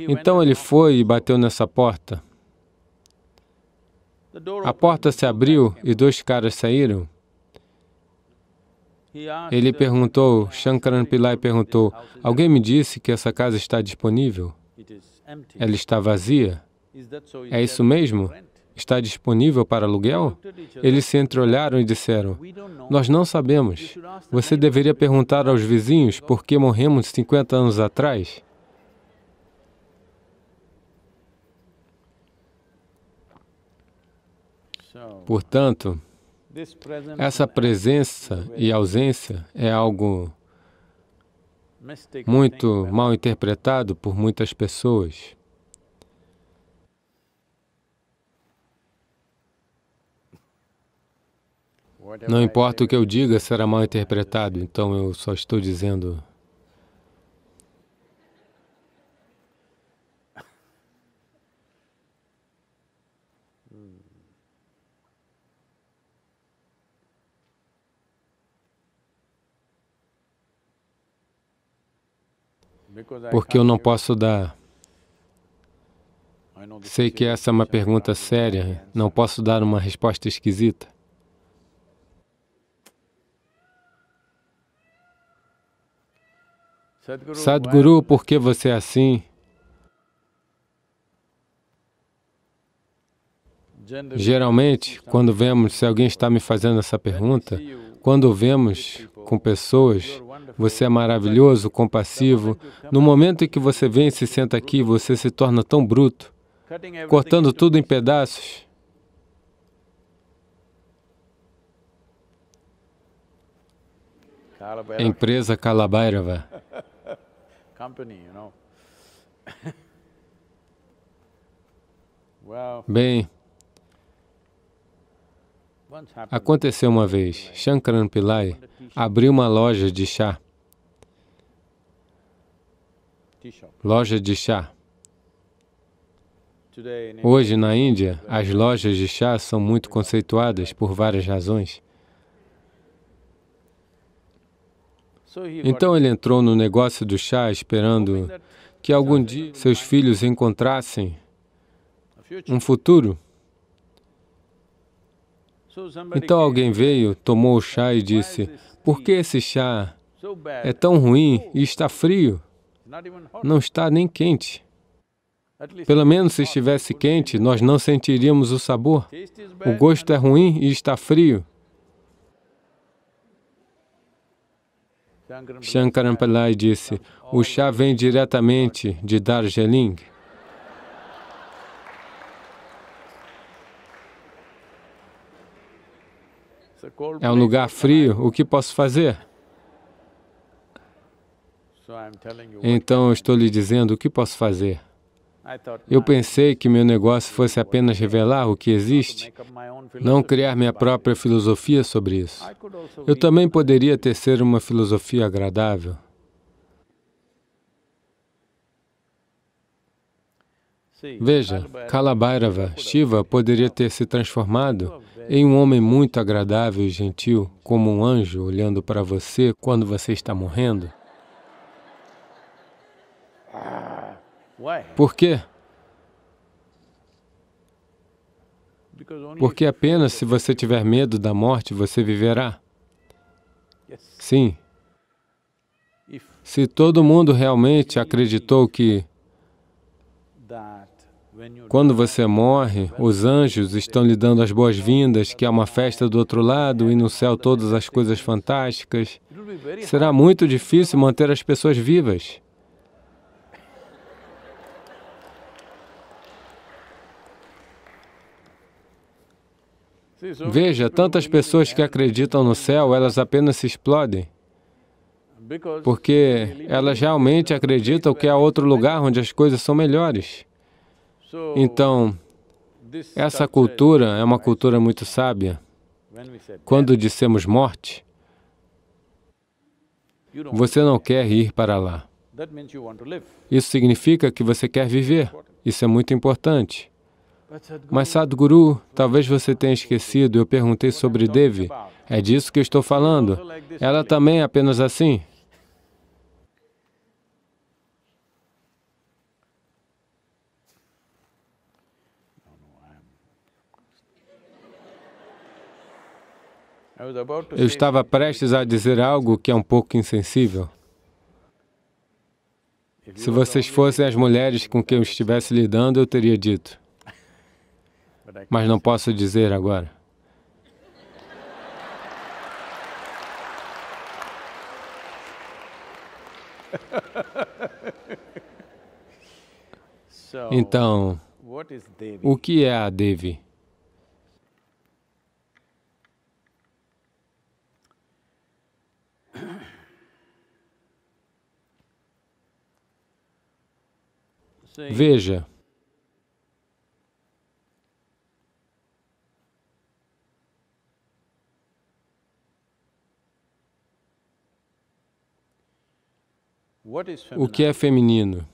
Então ele foi e bateu nessa porta. A porta se abriu e dois caras saíram. Ele perguntou, Shankaran Pillai perguntou, alguém me disse que essa casa está disponível? Ela está vazia. É isso mesmo? está disponível para aluguel? Eles se entreolharam e disseram, nós não sabemos. Você deveria perguntar aos vizinhos por que morremos 50 anos atrás? Portanto, essa presença e ausência é algo muito mal interpretado por muitas pessoas. Não importa o que eu diga, será mal interpretado, então eu só estou dizendo. Porque eu não posso dar. Sei que essa é uma pergunta né? séria, não posso dar uma resposta esquisita. Sadhguru, por que você é assim? Geralmente, quando vemos, se alguém está me fazendo essa pergunta, quando vemos com pessoas, você é maravilhoso, compassivo. No momento em que você vem e se senta aqui, você se torna tão bruto, cortando tudo em pedaços. Empresa Kalabairava company, you know. Bem, aconteceu uma vez, Shankaran Pillai abriu uma loja de chá. Loja de chá. Hoje, na Índia, as lojas de chá são muito conceituadas por várias razões. Então ele entrou no negócio do chá esperando que algum dia seus filhos encontrassem um futuro. Então alguém veio, tomou o chá e disse, por que esse chá é tão ruim e está frio? Não está nem quente. Pelo menos se estivesse quente, nós não sentiríamos o sabor. O gosto é ruim e está frio. Shankaran Pillai disse, o chá vem diretamente de Darjeeling. É um lugar frio, o que posso fazer? Então, estou lhe dizendo o que posso fazer. Eu pensei que meu negócio fosse apenas revelar o que existe, não criar minha própria filosofia sobre isso. Eu também poderia tecer uma filosofia agradável. Veja, Kalabhairava, Shiva poderia ter se transformado em um homem muito agradável e gentil, como um anjo olhando para você quando você está morrendo. Ah. Por quê? Porque apenas se você tiver medo da morte, você viverá. Sim. Se todo mundo realmente acreditou que quando você morre, os anjos estão lhe dando as boas-vindas, que há uma festa do outro lado e no céu todas as coisas fantásticas, será muito difícil manter as pessoas vivas. Veja, tantas pessoas que acreditam no céu, elas apenas se explodem, porque elas realmente acreditam que há outro lugar onde as coisas são melhores. Então, essa cultura é uma cultura muito sábia. Quando dissemos morte, você não quer ir para lá. Isso significa que você quer viver. Isso é muito importante. Mas Sadhguru, talvez você tenha esquecido, eu perguntei sobre Devi. É disso que estou falando. Ela também é apenas assim. Eu estava prestes a dizer algo que é um pouco insensível. Se vocês fossem as mulheres com quem eu estivesse lidando, eu teria dito mas não posso dizer agora. Então, o que é a Devi? Veja, O que é feminino?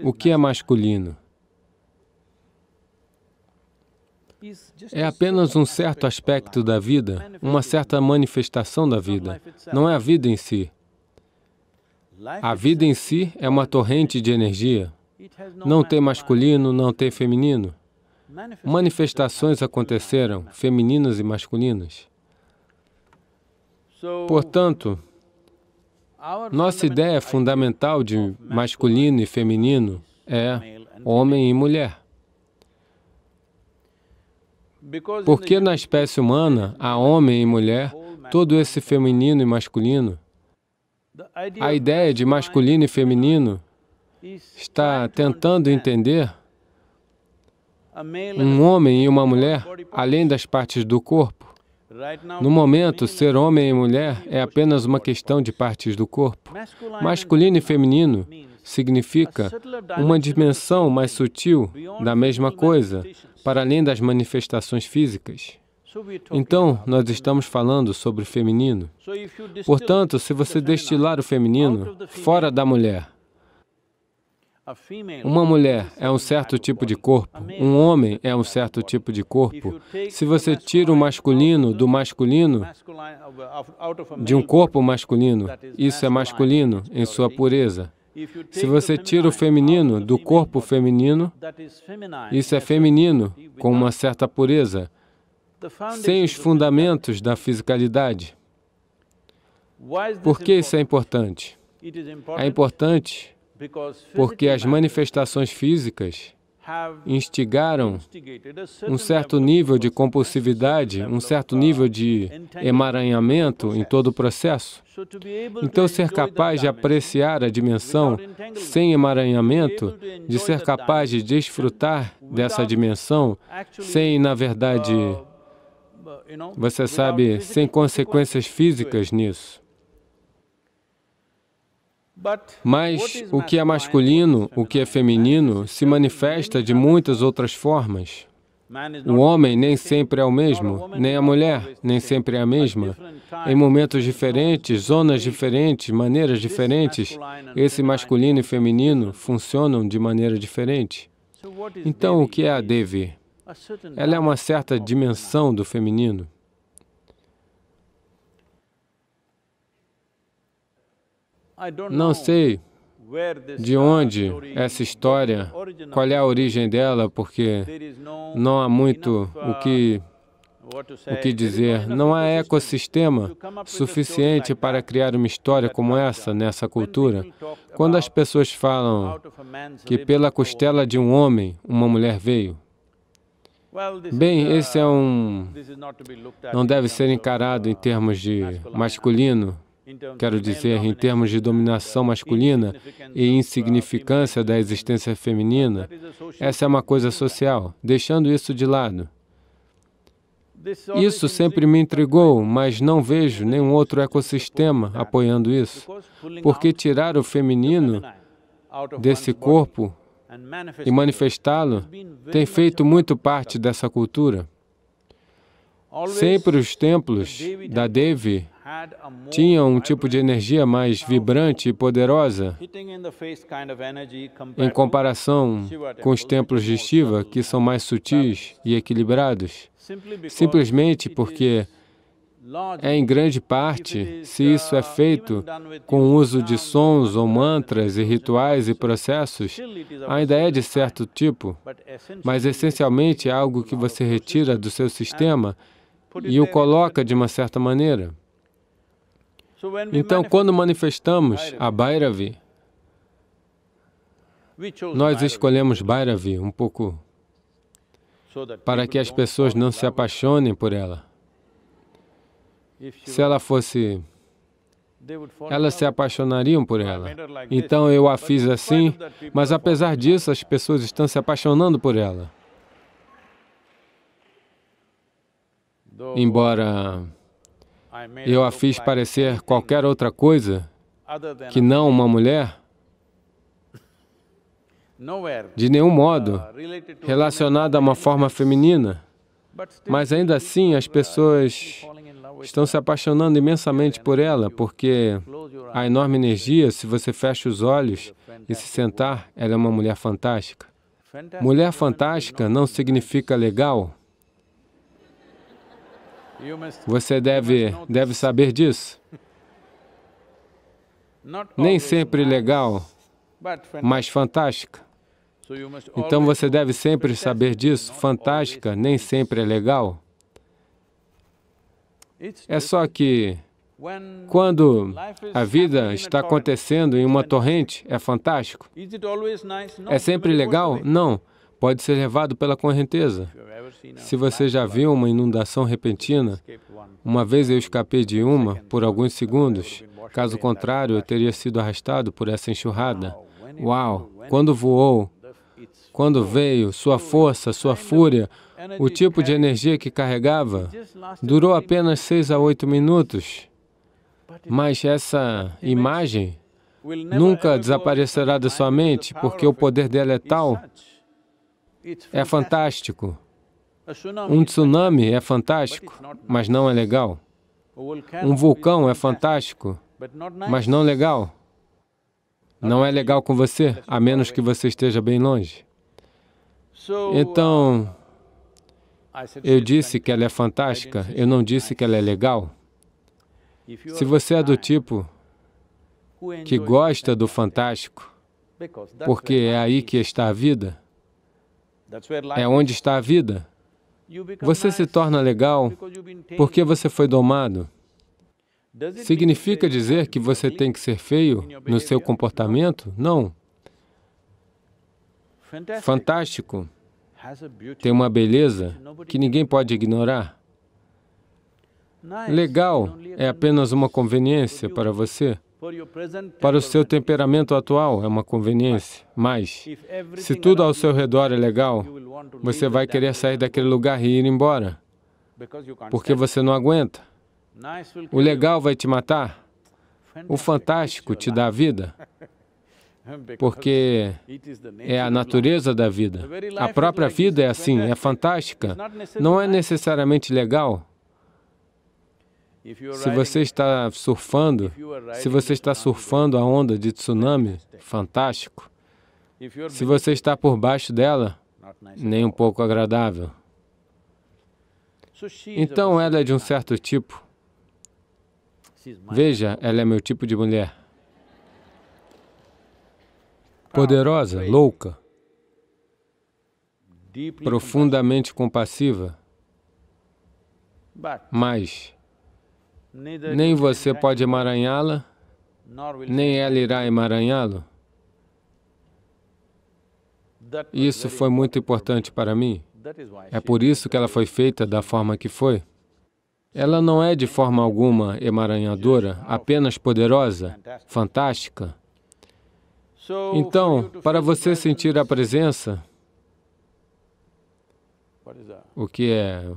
O que é masculino? É apenas um certo aspecto da vida, uma certa manifestação da vida. Não é a vida em si. A vida em si é uma torrente de energia. Não tem masculino, não tem feminino. Manifestações aconteceram, femininas e masculinas. Portanto, nossa ideia fundamental de masculino e feminino é homem e mulher. Porque na espécie humana há homem e mulher, todo esse feminino e masculino, a ideia de masculino e feminino está tentando entender um homem e uma mulher, além das partes do corpo, no momento, ser homem e mulher é apenas uma questão de partes do corpo. Masculino e feminino significa uma dimensão mais sutil da mesma coisa, para além das manifestações físicas. Então, nós estamos falando sobre o feminino. Portanto, se você destilar o feminino fora da mulher uma mulher é um certo tipo de corpo, um homem é um certo tipo de corpo. Se você tira o masculino do masculino, de um corpo masculino, isso é masculino em sua pureza. Se você tira o feminino do corpo feminino, isso é feminino com uma certa pureza, sem os fundamentos da fisicalidade. Por que isso é importante? É importante porque as manifestações físicas instigaram um certo nível de compulsividade, um certo uh, nível de emaranhamento em todo o processo. Então, ser capaz de apreciar a dimensão sem emaranhamento, de ser capaz de desfrutar dessa dimensão sem, na verdade, uh, você sabe, sem consequências físicas nisso. Mas o que é masculino, o que é feminino, se manifesta de muitas outras formas. O homem nem sempre é o mesmo, nem a mulher nem sempre é a mesma. Em momentos diferentes, zonas diferentes, maneiras diferentes, esse masculino e feminino funcionam de maneira diferente. Então, o que é a Devi? Ela é uma certa dimensão do feminino. Não sei de uh, onde essa história, qual é a origem dela, porque não há muito o que, uh, o que dizer. Não há ecossistema suficiente para criar uma história como essa nessa cultura. Quando as pessoas falam que pela costela de um homem uma mulher veio, Bem, uh, esse é um. não deve ser encarado em termos de masculino, então, quero dizer, em termos de dominação masculina e insignificância da existência feminina, essa é uma coisa social, deixando isso de lado. Isso sempre me intrigou, mas não vejo nenhum outro ecossistema apoiando isso, porque tirar o feminino desse corpo e manifestá-lo tem feito muito parte dessa cultura. Sempre os templos da Devi tinha um tipo de tipo energia mais vibrante e poderosa em comparação com os templos de Shiva, que são mais sutis e equilibrados, simplesmente porque é em grande parte, se isso é uh, feito com o uso de sons ou mantras e rituais e processos, ainda é de certo tipo, mas essencialmente é algo que você retira do seu sistema e o coloca de uma certa maneira. Então, quando manifestamos a Bhairavi, nós escolhemos Bhairavi um pouco para que as pessoas não se apaixonem por ela. Se ela fosse... Elas se apaixonariam por ela. Então eu a fiz assim, mas apesar disso, as pessoas estão se apaixonando por ela. Embora eu a fiz parecer qualquer outra coisa que não uma mulher, de nenhum modo relacionada a uma forma feminina, mas ainda assim as pessoas estão se apaixonando imensamente por ela, porque a enorme energia, se você fecha os olhos e se sentar, ela é uma mulher fantástica. Mulher fantástica não significa legal, você deve, deve saber disso. Nem sempre legal, mas fantástica. Então você deve sempre saber disso. Fantástica nem sempre é legal. É só que quando a vida está acontecendo em uma torrente, é fantástico. É sempre legal? Não. Pode ser levado pela correnteza. Se você já viu uma inundação repentina, uma vez eu escapei de uma por alguns segundos. Caso contrário, eu teria sido arrastado por essa enxurrada. Uau! Quando voou, quando veio, sua força, sua fúria, o tipo de energia que carregava durou apenas seis a oito minutos. Mas essa imagem nunca desaparecerá da sua mente, porque o poder dela é tal. É fantástico. Um tsunami é fantástico, mas não é legal. Um vulcão é fantástico, mas não legal. Não é legal com você, a menos que você esteja bem longe. Então, uh, eu é disse que ela é fantástica, eu não disse que ela é legal. Se você é do tipo que gosta do fantástico, porque é aí que está a vida, é onde está a vida, você se torna legal porque você foi domado. Significa dizer que você tem que ser feio no seu comportamento? Não. Fantástico. Tem uma beleza que ninguém pode ignorar. Legal é apenas uma conveniência para você. Para o seu temperamento atual, é uma conveniência. Mas, se tudo ao seu redor é legal, você vai querer sair daquele lugar e ir embora, porque você não aguenta. O legal vai te matar. O fantástico te dá vida, porque é a natureza da vida. A própria vida é assim, é fantástica. Não é necessariamente legal, se você está surfando, se você está surfando a onda de tsunami, fantástico. Se você está por baixo dela, nem um pouco agradável. Então ela é de um certo tipo. Veja, ela é meu tipo de mulher. Poderosa, louca, profundamente compassiva, mas nem você pode emaranhá-la, nem ela irá emaranhá-lo. Isso foi muito importante para mim. É por isso que ela foi feita da forma que foi. Ela não é de forma alguma emaranhadora, apenas poderosa, fantástica. Então, para você sentir a presença, o que é...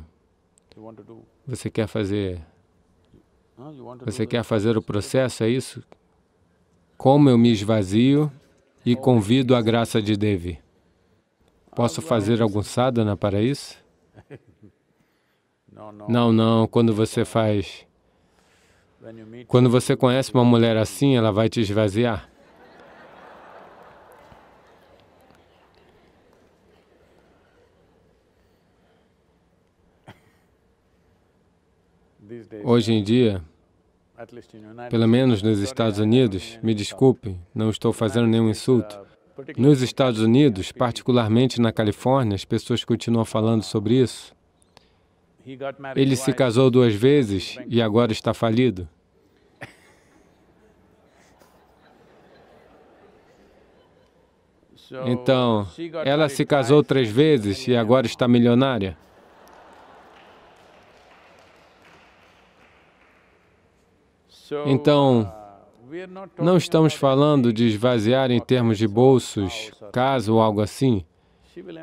Você quer fazer você quer fazer o processo, é isso? Como eu me esvazio e convido a graça de Devi? Posso fazer algum sadhana para isso? Não, não, quando você faz... Quando você conhece uma mulher assim, ela vai te esvaziar. Hoje em dia, pelo menos nos Estados Unidos, me desculpe, não estou fazendo nenhum insulto. Nos Estados Unidos, particularmente na Califórnia, as pessoas continuam falando sobre isso. Ele se casou duas vezes e agora está falido. Então, ela se casou três vezes e agora está milionária. Então, uh, não estamos falando de esvaziar em termos de bolsos, uh, casa ou algo assim.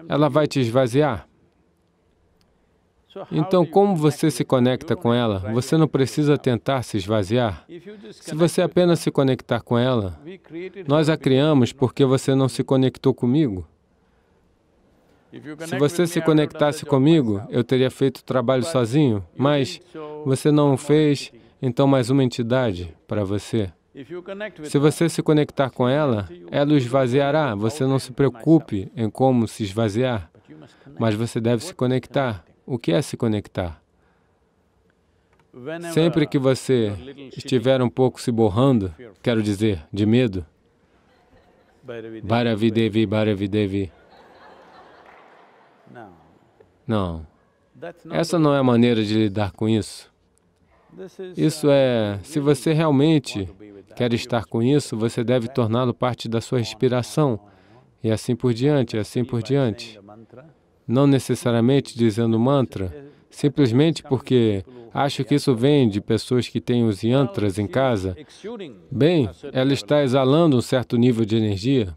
Ela vai te esvaziar. Então, como você se conecta com ela? Você não precisa tentar se esvaziar. Se você apenas se conectar com ela, nós a criamos porque você não se conectou comigo. Se você se conectasse comigo, eu teria feito o trabalho sozinho, mas você não o fez então, mais uma entidade para você. Se você se conectar com ela, ela o esvaziará. Você não se preocupe em como se esvaziar, mas você deve se conectar. O que é se conectar? Sempre que você estiver um pouco se borrando, quero dizer, de medo, Bhairavidevi, devi. Não. Essa não é a maneira de lidar com isso. Isso uh, é, se você realmente quer estar com isso, você deve torná-lo parte da sua respiração, e assim por diante, assim por diante. Não necessariamente dizendo mantra, simplesmente porque acho que isso vem de pessoas que têm os yantras em casa. Bem, ela está exalando um certo nível de energia.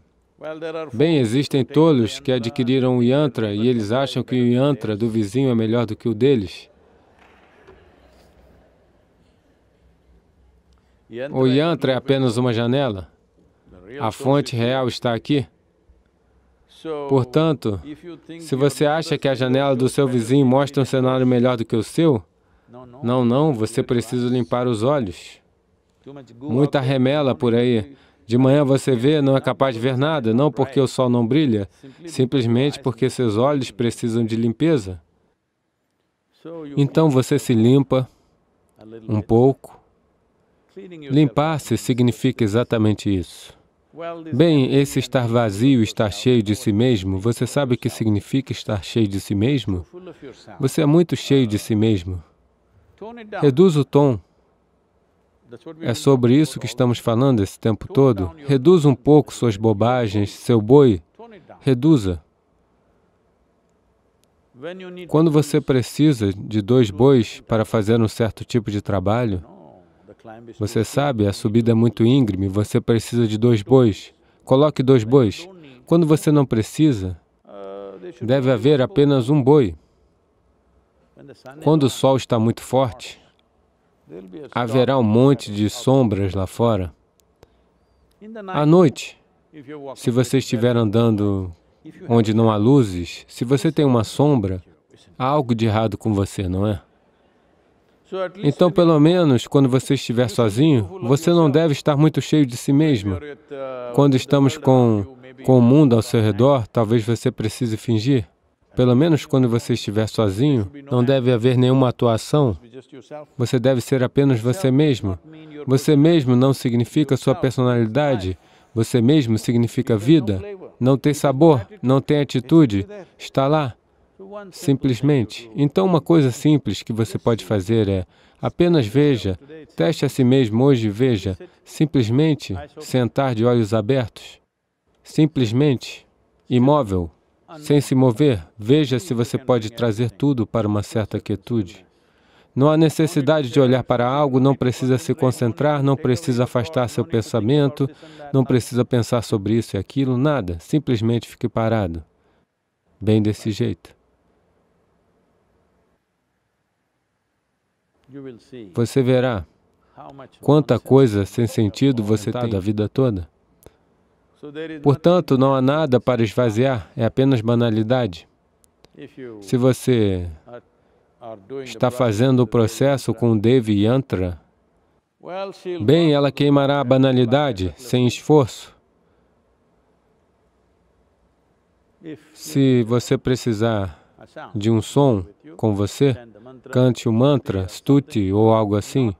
Bem, existem tolos que adquiriram o yantra e eles acham que o yantra do vizinho é melhor do que o deles. O yantra é apenas uma janela. A fonte real está aqui. Portanto, se você acha que a janela do seu vizinho mostra um cenário melhor do que o seu, não, não, você precisa limpar os olhos. Muita remela por aí. De manhã você vê, não é capaz de ver nada, não porque o sol não brilha, simplesmente porque seus olhos precisam de limpeza. Então você se limpa um pouco, Limpar-se significa exatamente isso. Bem, esse estar vazio, estar cheio de si mesmo, você sabe o que significa estar cheio de si mesmo? Você é muito cheio de si mesmo. Reduz o tom. É sobre isso que estamos falando esse tempo todo. Reduz um pouco suas bobagens, seu boi. Reduza. Quando você precisa de dois bois para fazer um certo tipo de trabalho, você sabe, a subida é muito íngreme, você precisa de dois bois. Coloque dois bois. Quando você não precisa, deve haver apenas um boi. Quando o sol está muito forte, haverá um monte de sombras lá fora. À noite, se você estiver andando onde não há luzes, se você tem uma sombra, há algo de errado com você, não é? Então, pelo menos, quando você estiver sozinho, você não deve estar muito cheio de si mesmo. Uh, quando estamos com, com o mundo ao seu redor, talvez você precise fingir. Pelo menos quando você estiver sozinho, não deve haver nenhuma atuação. Você deve ser apenas você mesmo. Você mesmo não significa sua personalidade. Você mesmo significa vida. Não tem sabor, não tem atitude. Está lá. Simplesmente. Então, uma coisa simples que você pode fazer é apenas veja, teste a si mesmo hoje, veja, simplesmente sentar de olhos abertos, simplesmente imóvel, sem se mover, veja se você pode trazer tudo para uma certa quietude. Não há necessidade de olhar para algo, não precisa se concentrar, não precisa afastar seu pensamento, não precisa pensar sobre isso e aquilo, nada. Simplesmente fique parado. Bem desse jeito. Você verá quanta coisa sem sentido você tá tem da vida toda. Portanto, não há nada para esvaziar, é apenas banalidade. Se você está fazendo o processo com Devi Yantra, bem, ela queimará a banalidade sem esforço. Se você precisar de um som com você, cante o mantra, stuti ou algo assim,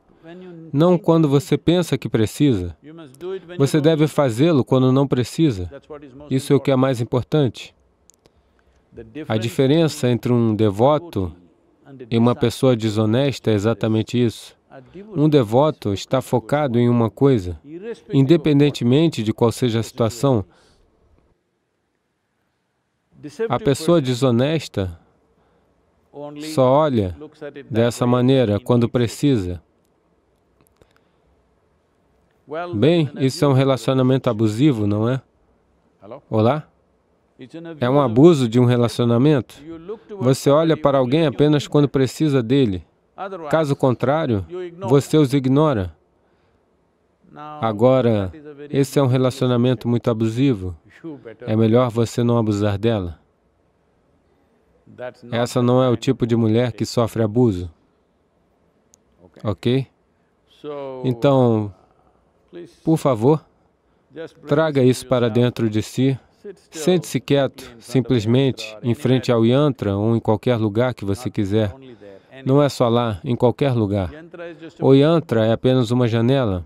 não quando você pensa que precisa. Você deve fazê-lo quando não precisa. Isso é o que é mais importante. A diferença entre um devoto e uma pessoa desonesta é exatamente isso. Um devoto está focado em uma coisa, independentemente de qual seja a situação. A pessoa desonesta só olha dessa maneira quando precisa. Bem, isso é um relacionamento abusivo, não é? Olá? É um abuso de um relacionamento? Você olha para alguém apenas quando precisa dele. Caso contrário, você os ignora. Agora, esse é um relacionamento muito abusivo. É melhor você não abusar dela. Essa não é o tipo de mulher que sofre abuso. Ok? Então, por favor, traga isso para dentro de si. Sente-se quieto, simplesmente, em frente ao yantra ou em qualquer lugar que você quiser. Não é só lá, em qualquer lugar. O yantra é apenas uma janela.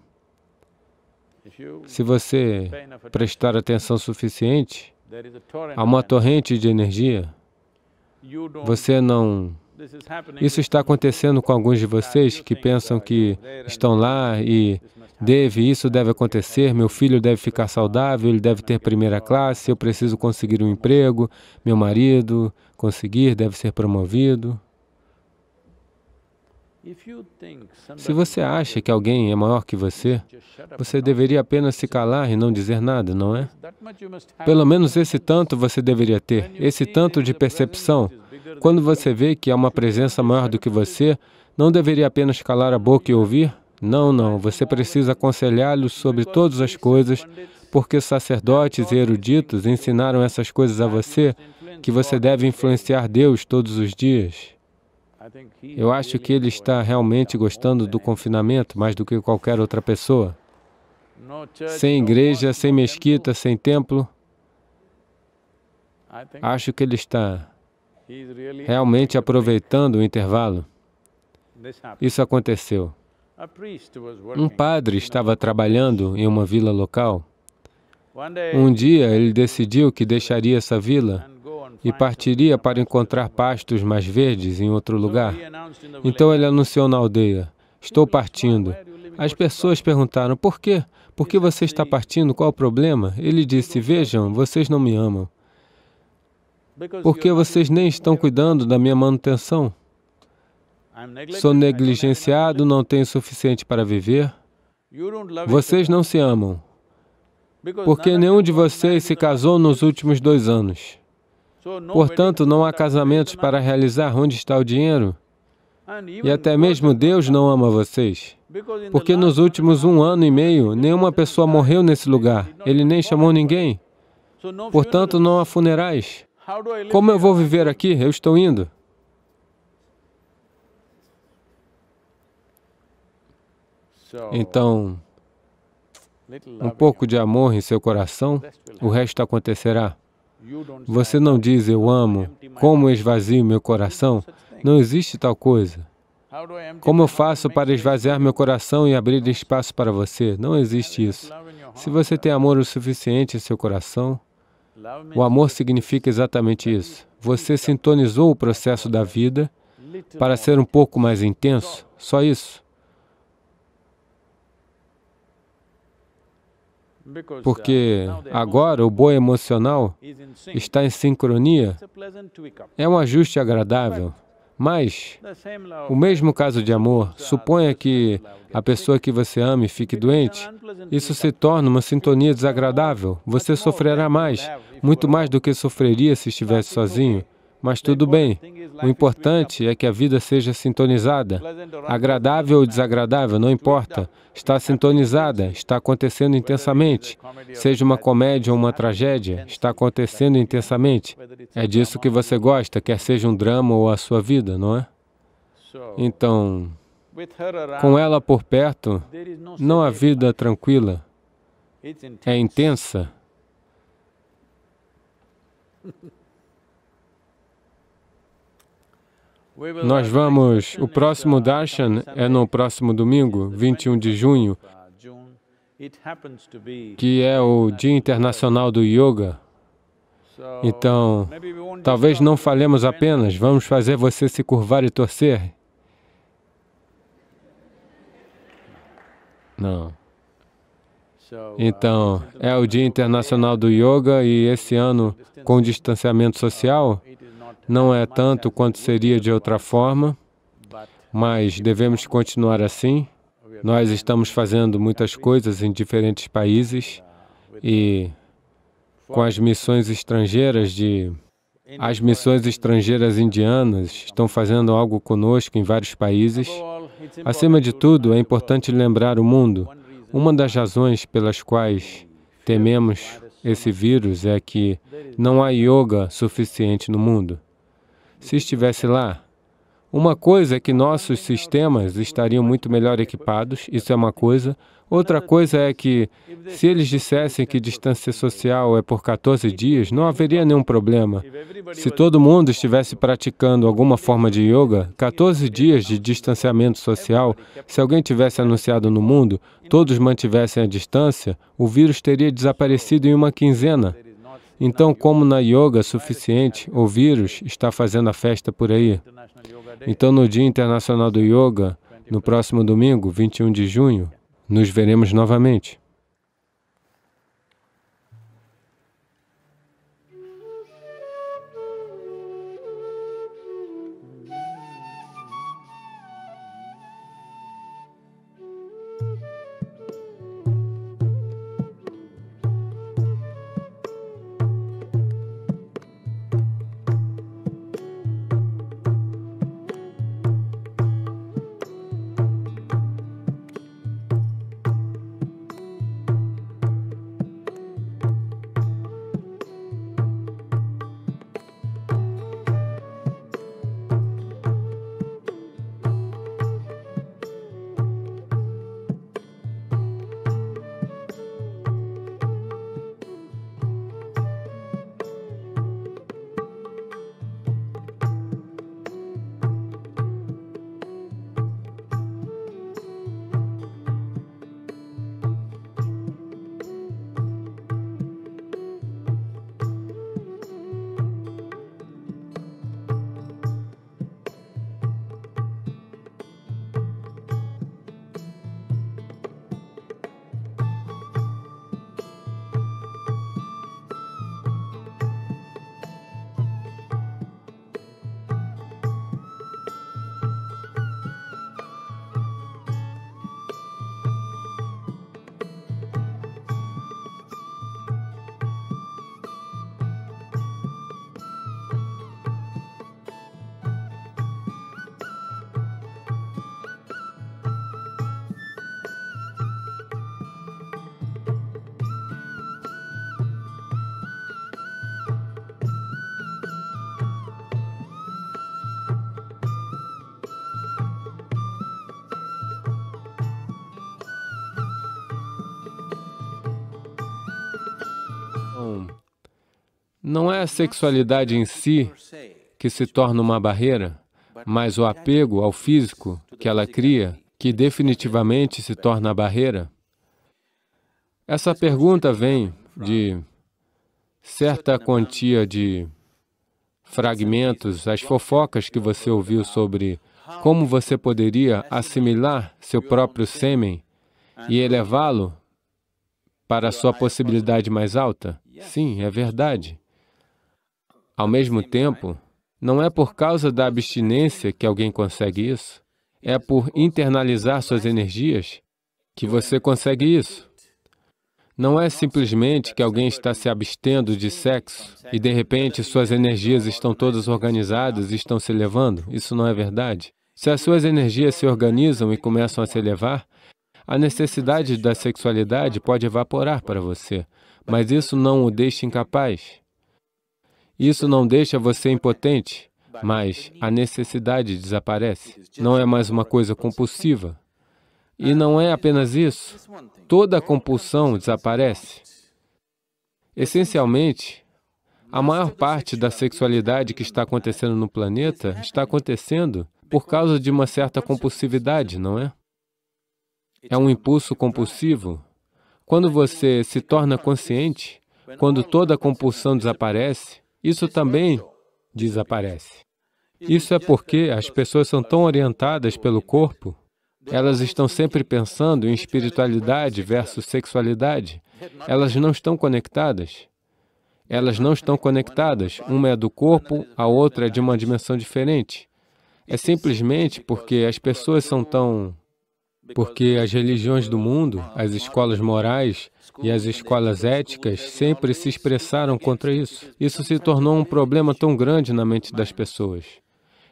Se você prestar atenção suficiente, há uma torrente de energia você não. Isso está acontecendo com alguns de vocês que pensam que estão lá e deve, isso deve acontecer, meu filho deve ficar saudável, ele deve ter primeira classe, eu preciso conseguir um emprego, meu marido conseguir, deve ser promovido. Se você acha que alguém é maior que você, você deveria apenas se calar e não dizer nada, não é? Pelo menos esse tanto você deveria ter, esse tanto de percepção. Quando você vê que há uma presença maior do que você, não deveria apenas calar a boca e ouvir? Não, não, você precisa aconselhá-los sobre todas as coisas, porque sacerdotes e eruditos ensinaram essas coisas a você, que você deve influenciar Deus todos os dias. Eu acho que ele está realmente gostando do confinamento mais do que qualquer outra pessoa. Sem igreja, sem mesquita, sem templo, acho que ele está realmente aproveitando o intervalo. Isso aconteceu. Um padre estava trabalhando em uma vila local. Um dia ele decidiu que deixaria essa vila e partiria para encontrar pastos mais verdes em outro lugar. Então ele anunciou na aldeia: Estou partindo. As pessoas perguntaram: Por quê? Por que você está partindo? Qual o problema? Ele disse: Vejam, vocês não me amam. Porque vocês nem estão cuidando da minha manutenção. Sou negligenciado, não tenho suficiente para viver. Vocês não se amam. Porque nenhum de vocês se casou nos últimos dois anos. Portanto, não há casamentos para realizar. Onde está o dinheiro? E até mesmo Deus não ama vocês. Porque nos últimos um ano e meio, nenhuma pessoa morreu nesse lugar. Ele nem chamou ninguém. Portanto, não há funerais. Como eu vou viver aqui? Eu estou indo. Então, um pouco de amor em seu coração, o resto acontecerá. Você não diz, eu amo, como esvazio meu coração? Não existe tal coisa. Como eu faço para esvaziar meu coração e abrir espaço para você? Não existe isso. Se você tem amor o suficiente em seu coração, o amor significa exatamente isso. Você sintonizou o processo da vida para ser um pouco mais intenso, só isso. porque agora o boi emocional está em sincronia, é um ajuste agradável. Mas, o mesmo caso de amor, suponha que a pessoa que você ama fique doente, isso se torna uma sintonia desagradável. Você sofrerá mais, muito mais do que sofreria se estivesse sozinho. Mas tudo bem, o importante é que a vida seja sintonizada. Agradável ou desagradável, não importa. Está sintonizada, está acontecendo intensamente. Seja uma comédia ou uma tragédia, está acontecendo intensamente. É disso que você gosta, quer seja um drama ou a sua vida, não é? Então, com ela por perto, não há vida tranquila. É intensa. Nós vamos... O próximo darshan é no próximo domingo, 21 de junho, que é o Dia Internacional do Yoga. Então, talvez não falemos apenas, vamos fazer você se curvar e torcer. Não. Então, é o Dia Internacional do Yoga e esse ano, com distanciamento social, não é tanto quanto seria de outra forma, mas devemos continuar assim. Nós estamos fazendo muitas coisas em diferentes países e com as missões estrangeiras de... As missões estrangeiras indianas estão fazendo algo conosco em vários países. Acima de tudo, é importante lembrar o mundo. Uma das razões pelas quais tememos esse vírus é que não há yoga suficiente no mundo se estivesse lá. Uma coisa é que nossos sistemas estariam muito melhor equipados, isso é uma coisa. Outra coisa é que, se eles dissessem que distância social é por 14 dias, não haveria nenhum problema. Se todo mundo estivesse praticando alguma forma de yoga, 14 dias de distanciamento social, se alguém tivesse anunciado no mundo, todos mantivessem a distância, o vírus teria desaparecido em uma quinzena. Então, então, como na yoga é suficiente, o vírus está fazendo a festa por aí. Então, no Dia Internacional do Yoga, no próximo domingo, 21 de junho, nos veremos novamente. Não é a sexualidade em si que se torna uma barreira, mas o apego ao físico que ela cria, que definitivamente se torna a barreira. Essa pergunta vem de certa quantia de fragmentos, as fofocas que você ouviu sobre como você poderia assimilar seu próprio sêmen e elevá-lo para sua possibilidade mais alta? Sim, é verdade. Ao mesmo tempo, não é por causa da abstinência que alguém consegue isso, é por internalizar suas energias que você consegue isso. Não é simplesmente que alguém está se abstendo de sexo e, de repente, suas energias estão todas organizadas e estão se elevando. Isso não é verdade. Se as suas energias se organizam e começam a se elevar, a necessidade da sexualidade pode evaporar para você, mas isso não o deixa incapaz. Isso não deixa você impotente, mas a necessidade desaparece. Não é mais uma coisa compulsiva. E não é apenas isso. Toda compulsão desaparece. Essencialmente, a maior parte da sexualidade que está acontecendo no planeta está acontecendo por causa de uma certa compulsividade, não é? É um impulso compulsivo. Quando você se torna consciente, quando toda compulsão desaparece, isso também desaparece. Isso é porque as pessoas são tão orientadas pelo corpo, elas estão sempre pensando em espiritualidade versus sexualidade. Elas não estão conectadas. Elas não estão conectadas. Uma é do corpo, a outra é de uma dimensão diferente. É simplesmente porque as pessoas são tão... Porque as religiões do mundo, as escolas morais, e as escolas éticas sempre se expressaram contra isso. Isso se tornou um problema tão grande na mente das pessoas.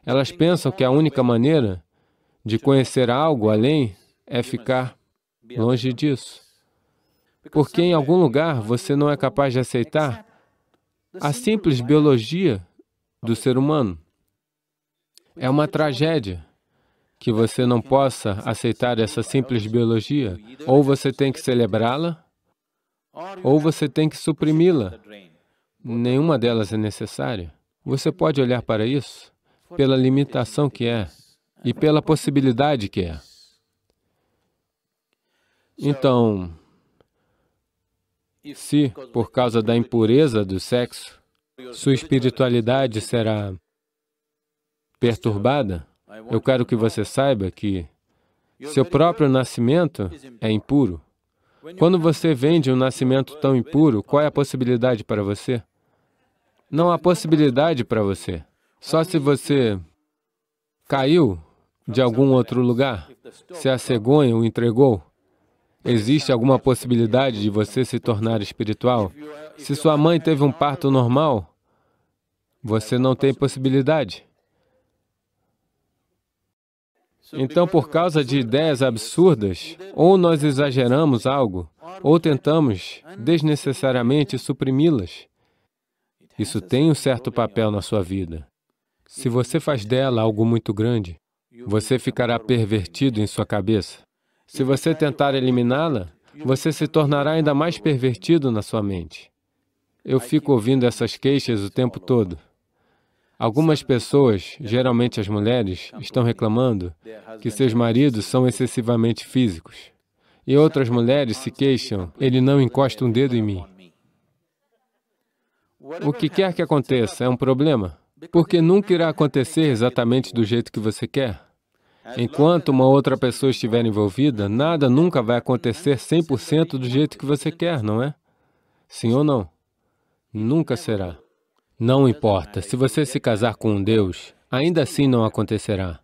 Elas pensam que a única maneira de conhecer algo além é ficar longe disso. Porque em algum lugar você não é capaz de aceitar a simples biologia do ser humano. É uma tragédia que você não possa aceitar essa simples biologia. Ou você tem que celebrá-la, ou você tem que suprimi-la. Nenhuma delas é necessária. Você pode olhar para isso pela limitação que é e pela possibilidade que é. Então, se, por causa da impureza do sexo, sua espiritualidade será perturbada, eu quero que você saiba que seu próprio nascimento é impuro. Quando você vende um nascimento tão impuro, qual é a possibilidade para você? Não há possibilidade para você. Só se você caiu de algum outro lugar, se a cegonha o entregou. Existe alguma possibilidade de você se tornar espiritual? Se sua mãe teve um parto normal, você não tem possibilidade. Então, por causa de ideias absurdas, ou nós exageramos algo, ou tentamos desnecessariamente suprimi-las. Isso tem um certo papel na sua vida. Se você faz dela algo muito grande, você ficará pervertido em sua cabeça. Se você tentar eliminá-la, você se tornará ainda mais pervertido na sua mente. Eu fico ouvindo essas queixas o tempo todo. Algumas pessoas, geralmente as mulheres, estão reclamando que seus maridos são excessivamente físicos. E outras mulheres se queixam, ele não encosta um dedo em mim. O que quer que aconteça é um problema, porque nunca irá acontecer exatamente do jeito que você quer. Enquanto uma outra pessoa estiver envolvida, nada nunca vai acontecer 100% do jeito que você quer, não é? Sim ou não? Nunca será. Não importa, se você se casar com um Deus, ainda assim não acontecerá.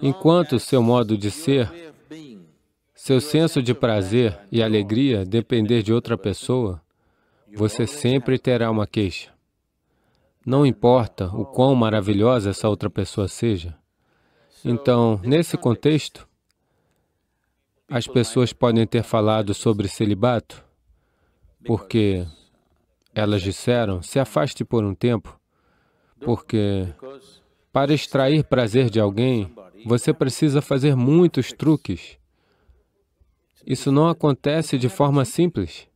Enquanto seu modo de ser, seu senso de prazer e alegria depender de outra pessoa, você sempre terá uma queixa. Não importa o quão maravilhosa essa outra pessoa seja. Então, nesse contexto, as pessoas podem ter falado sobre celibato, porque elas disseram: se afaste por um tempo, porque para extrair prazer de alguém, você precisa fazer muitos truques. Isso não acontece de forma simples.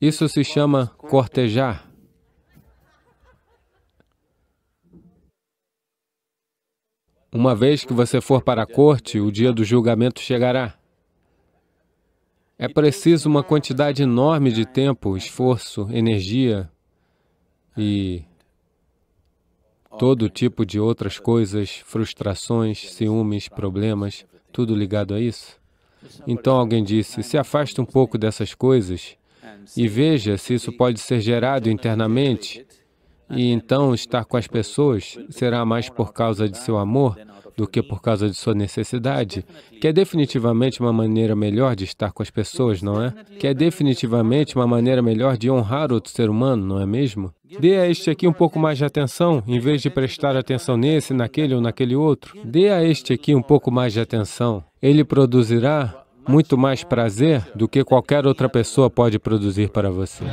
Isso se chama cortejar. Uma vez que você for para a corte, o dia do julgamento chegará. É preciso uma quantidade enorme de tempo, esforço, energia e todo tipo de outras coisas, frustrações, ciúmes, problemas, tudo ligado a isso. Então alguém disse, se afaste um pouco dessas coisas e veja se isso pode ser gerado internamente e então estar com as pessoas será mais por causa de seu amor do que por causa de sua necessidade, que é definitivamente uma maneira melhor de estar com as pessoas, não é? Que é definitivamente uma maneira melhor de honrar outro ser humano, não é mesmo? Dê a este aqui um pouco mais de atenção, em vez de prestar atenção nesse, naquele ou naquele outro. Dê a este aqui um pouco mais de atenção. Ele produzirá muito mais prazer do que qualquer outra pessoa pode produzir para você.